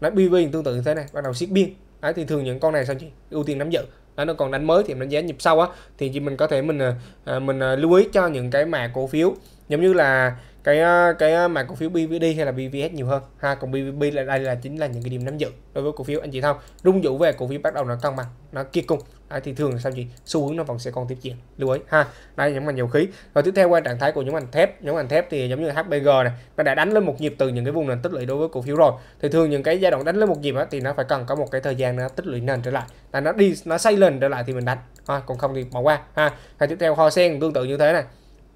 nó BVB tương tự như thế này bắt đầu siết biên đấy, thì thường những con này sao chị ưu tiên nắm giữ đó, nó còn đánh mới thì em đánh giá nhịp sau á thì chị mình có thể mình à, à, mình à, lưu ý cho những cái mã cổ phiếu giống như là cái ờ, cái ờ, mã cổ phiếu BVD hay là BVS nhiều hơn ha còn BVB là đây là chính là những cái điểm nắm giữ đối với cổ phiếu anh chị thông rung dữ về cổ phiếu bắt đầu nó cân bằng nó kia cung Đấy, thì thường là sao gì xu hướng nó vẫn sẽ còn tiếp diễn lưu ý ha đây nhóm ngành dầu khí rồi tiếp theo qua trạng thái của những ngành thép nhóm ngành thép thì giống như HBG này nó đã đánh lên một nhịp từ những cái vùng nền tích lũy đối với cổ phiếu rồi thì thường những cái giai đoạn đánh lên một nhịp á, thì nó phải cần có một cái thời gian nó tích lũy nền trở lại là nó đi nó xây lên trở lại thì mình đánh ha, còn không thì bỏ qua ha Hay tiếp theo hoa sen tương tự như thế này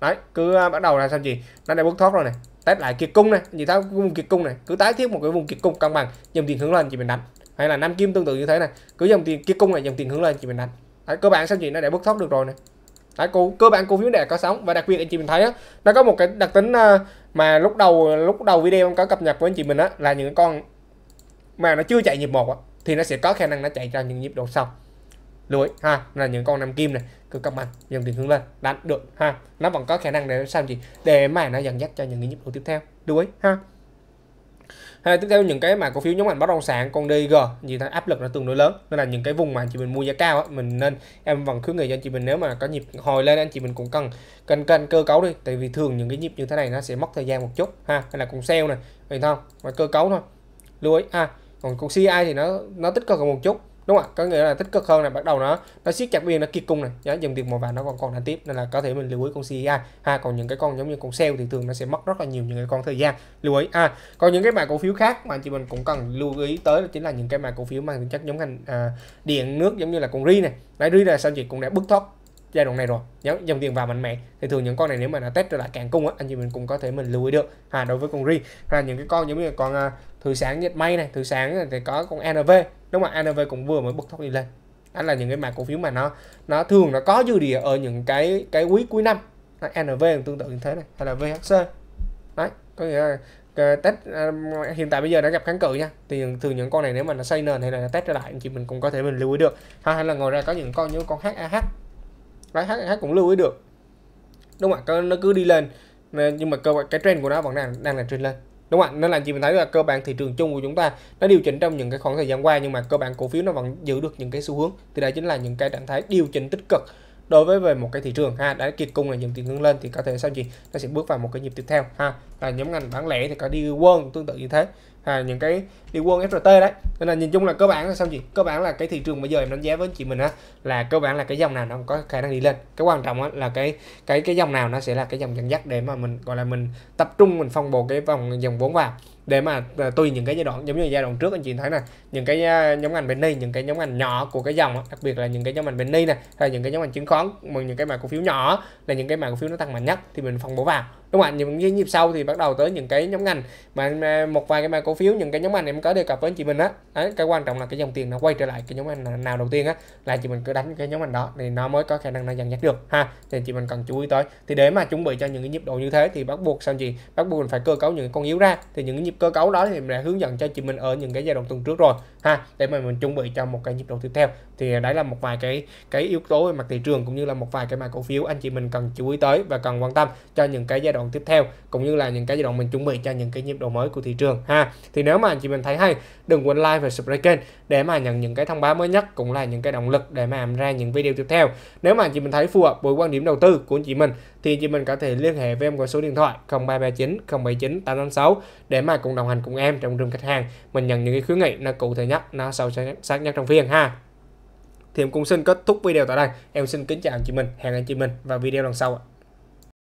đấy cứ à, bắt đầu là sao gì nó đã bước thoát rồi này test lại kiệt cung này chị thấy vùng kiệt cung này cứ tái thiết một cái vùng kiệt cung cân bằng dòng tiền hướng lên chị mình đánh hay là nam kim tương tự như thế này cứ dòng tiền kiệt cung này dòng tiền hướng lên chị mình đánh đấy, cơ bản sao gì nó đã bước thoát được rồi này đấy, cô, cơ bản cổ phiếu để có sóng và đặc biệt anh chị mình thấy á, nó có một cái đặc tính à, mà lúc đầu lúc đầu video em có cập nhật với anh chị mình á là những con mà nó chưa chạy nhịp một thì nó sẽ có khả năng nó chạy ra những nhịp độ sau lưới ha là những con nam kim này cứ cầm mạnh dòng tiền hướng lên đánh được ha nó vẫn có khả năng để sao gì để mà nó dẫn dắt cho những cái nhịp độ tiếp theo đuối ha hay tiếp theo những cái mà cổ phiếu nhóm ngành bất động sản còn DG gì thì áp lực nó tương đối lớn nên là những cái vùng mà chị mình mua giá cao á, mình nên em vẫn khuyến nghị cho chị mình nếu mà có nhịp hồi lên anh chị mình cũng cần cần cần cơ cấu đi tại vì thường những cái nhịp như thế này nó sẽ mất thời gian một chút ha hay là cùng sale này vậy không và cơ cấu thôi lưu ý ha còn cùng CI thì nó nó tích cực một chút đúng không ạ có nghĩa là tích cực hơn này bắt đầu nó nó siết chặt biên nó kia cung này nhớ dòng tiền màu vàng nó còn còn đang tiếp nên là có thể mình lưu ý con CI e ha còn những cái con giống như con sale thì thường nó sẽ mất rất là nhiều những cái con thời gian lưu ý ha, còn những cái mã cổ phiếu khác mà chị mình cũng cần lưu ý tới đó chính là những cái mã cổ phiếu mang tính chất giống ngành à, điện nước giống như là con ri này đấy ri là sao chị cũng đã bứt thoát giai đoạn này rồi những dòng tiền vào mạnh mẽ thì thường những con này nếu mà nó test trở lại càng cung á anh chị mình cũng có thể mình lưu ý được à đối với con ri là những cái con giống như con uh, à, thử sản nhật may này thử sản thì có con nv đúng không ạ nv cũng vừa mới bật thoát đi lên đó là những cái mã cổ phiếu mà nó nó thường nó có dư địa ở những cái cái quý cuối năm NV tương tự như thế này hay là VHC đấy có nghĩa là à, test uh, hiện tại bây giờ đã gặp kháng cự nha thì thường những con này nếu mà nó xây nền hay là nó test trở lại anh chị mình cũng có thể mình lưu ý được ha, hay là ngồi ra có những con như con HAH đấy hack, hack cũng lưu ý được đúng không ạ nó cứ đi lên nhưng mà cơ bản cái trend của nó vẫn đang đang là trend lên đúng không ạ nên là chị mình thấy là cơ bản thị trường chung của chúng ta nó điều chỉnh trong những cái khoảng thời gian qua nhưng mà cơ bản cổ phiếu nó vẫn giữ được những cái xu hướng thì đây chính là những cái trạng thái điều chỉnh tích cực đối với về một cái thị trường ha đã kiệt cung là những tiền ngưng lên thì có thể sao gì nó sẽ bước vào một cái nhịp tiếp theo ha và nhóm ngành bán lẻ thì có đi quân tương tự như thế à, những cái đi quân FRT đấy nên là nhìn chung là cơ bản là sao gì cơ bản là cái thị trường bây giờ em đánh giá với chị mình á là cơ bản là cái dòng nào nó có khả năng đi lên cái quan trọng á là cái cái cái dòng nào nó sẽ là cái dòng dẫn dắt để mà mình gọi là mình tập trung mình phân bổ cái vòng dòng vốn vào để mà à, tùy những cái giai đoạn giống như giai đoạn trước anh chị thấy này những cái à, nhóm ngành bên đây những cái nhóm ngành nhỏ của cái dòng đặc biệt là những cái nhóm ngành bên đây này hay những cái nhóm ngành chứng khoán mà những cái mã cổ phiếu nhỏ là những cái mã cổ phiếu nó tăng mạnh nhất thì mình phân bổ vào đúng không ạ những cái nhịp sau thì bắt đầu tới những cái nhóm ngành mà một vài cái mã cổ phiếu những cái nhóm ngành em có đề cập với anh chị mình á cái quan trọng là cái dòng tiền nó quay trở lại cái nhóm ngành nào đầu tiên á là chị mình cứ đánh cái nhóm ngành đó thì nó mới có khả năng nó dần nhắc được ha thì chị mình cần chú ý tới thì để mà chuẩn bị cho những cái nhịp độ như thế thì bắt buộc sao chị bắt buộc mình phải cơ cấu những con yếu ra thì những cái nhịp cơ cấu đó thì mình đã hướng dẫn cho chị mình ở những cái giai đoạn tuần trước rồi ha để mà mình chuẩn bị cho một cái nhịp độ tiếp theo thì đấy là một vài cái cái yếu tố về mặt thị trường cũng như là một vài cái mã cổ phiếu anh chị mình cần chú ý tới và cần quan tâm cho những cái giai đoạn đoạn tiếp theo cũng như là những cái giai đoạn mình chuẩn bị cho những cái nhịp độ mới của thị trường ha thì nếu mà anh chị mình thấy hay đừng quên like và subscribe kênh để mà nhận những cái thông báo mới nhất cũng là những cái động lực để mà làm ra những video tiếp theo nếu mà anh chị mình thấy phù hợp với quan điểm đầu tư của anh chị mình thì anh chị mình có thể liên hệ với em qua số điện thoại 0339 079 856 để mà cùng đồng hành cùng em trong rừng khách hàng mình nhận những cái khuyến nghị nó cụ thể nhất nó sâu sắc nhất trong phiên ha thì em cũng xin kết thúc video tại đây em xin kính chào anh chị mình hẹn anh chị mình vào video lần sau ạ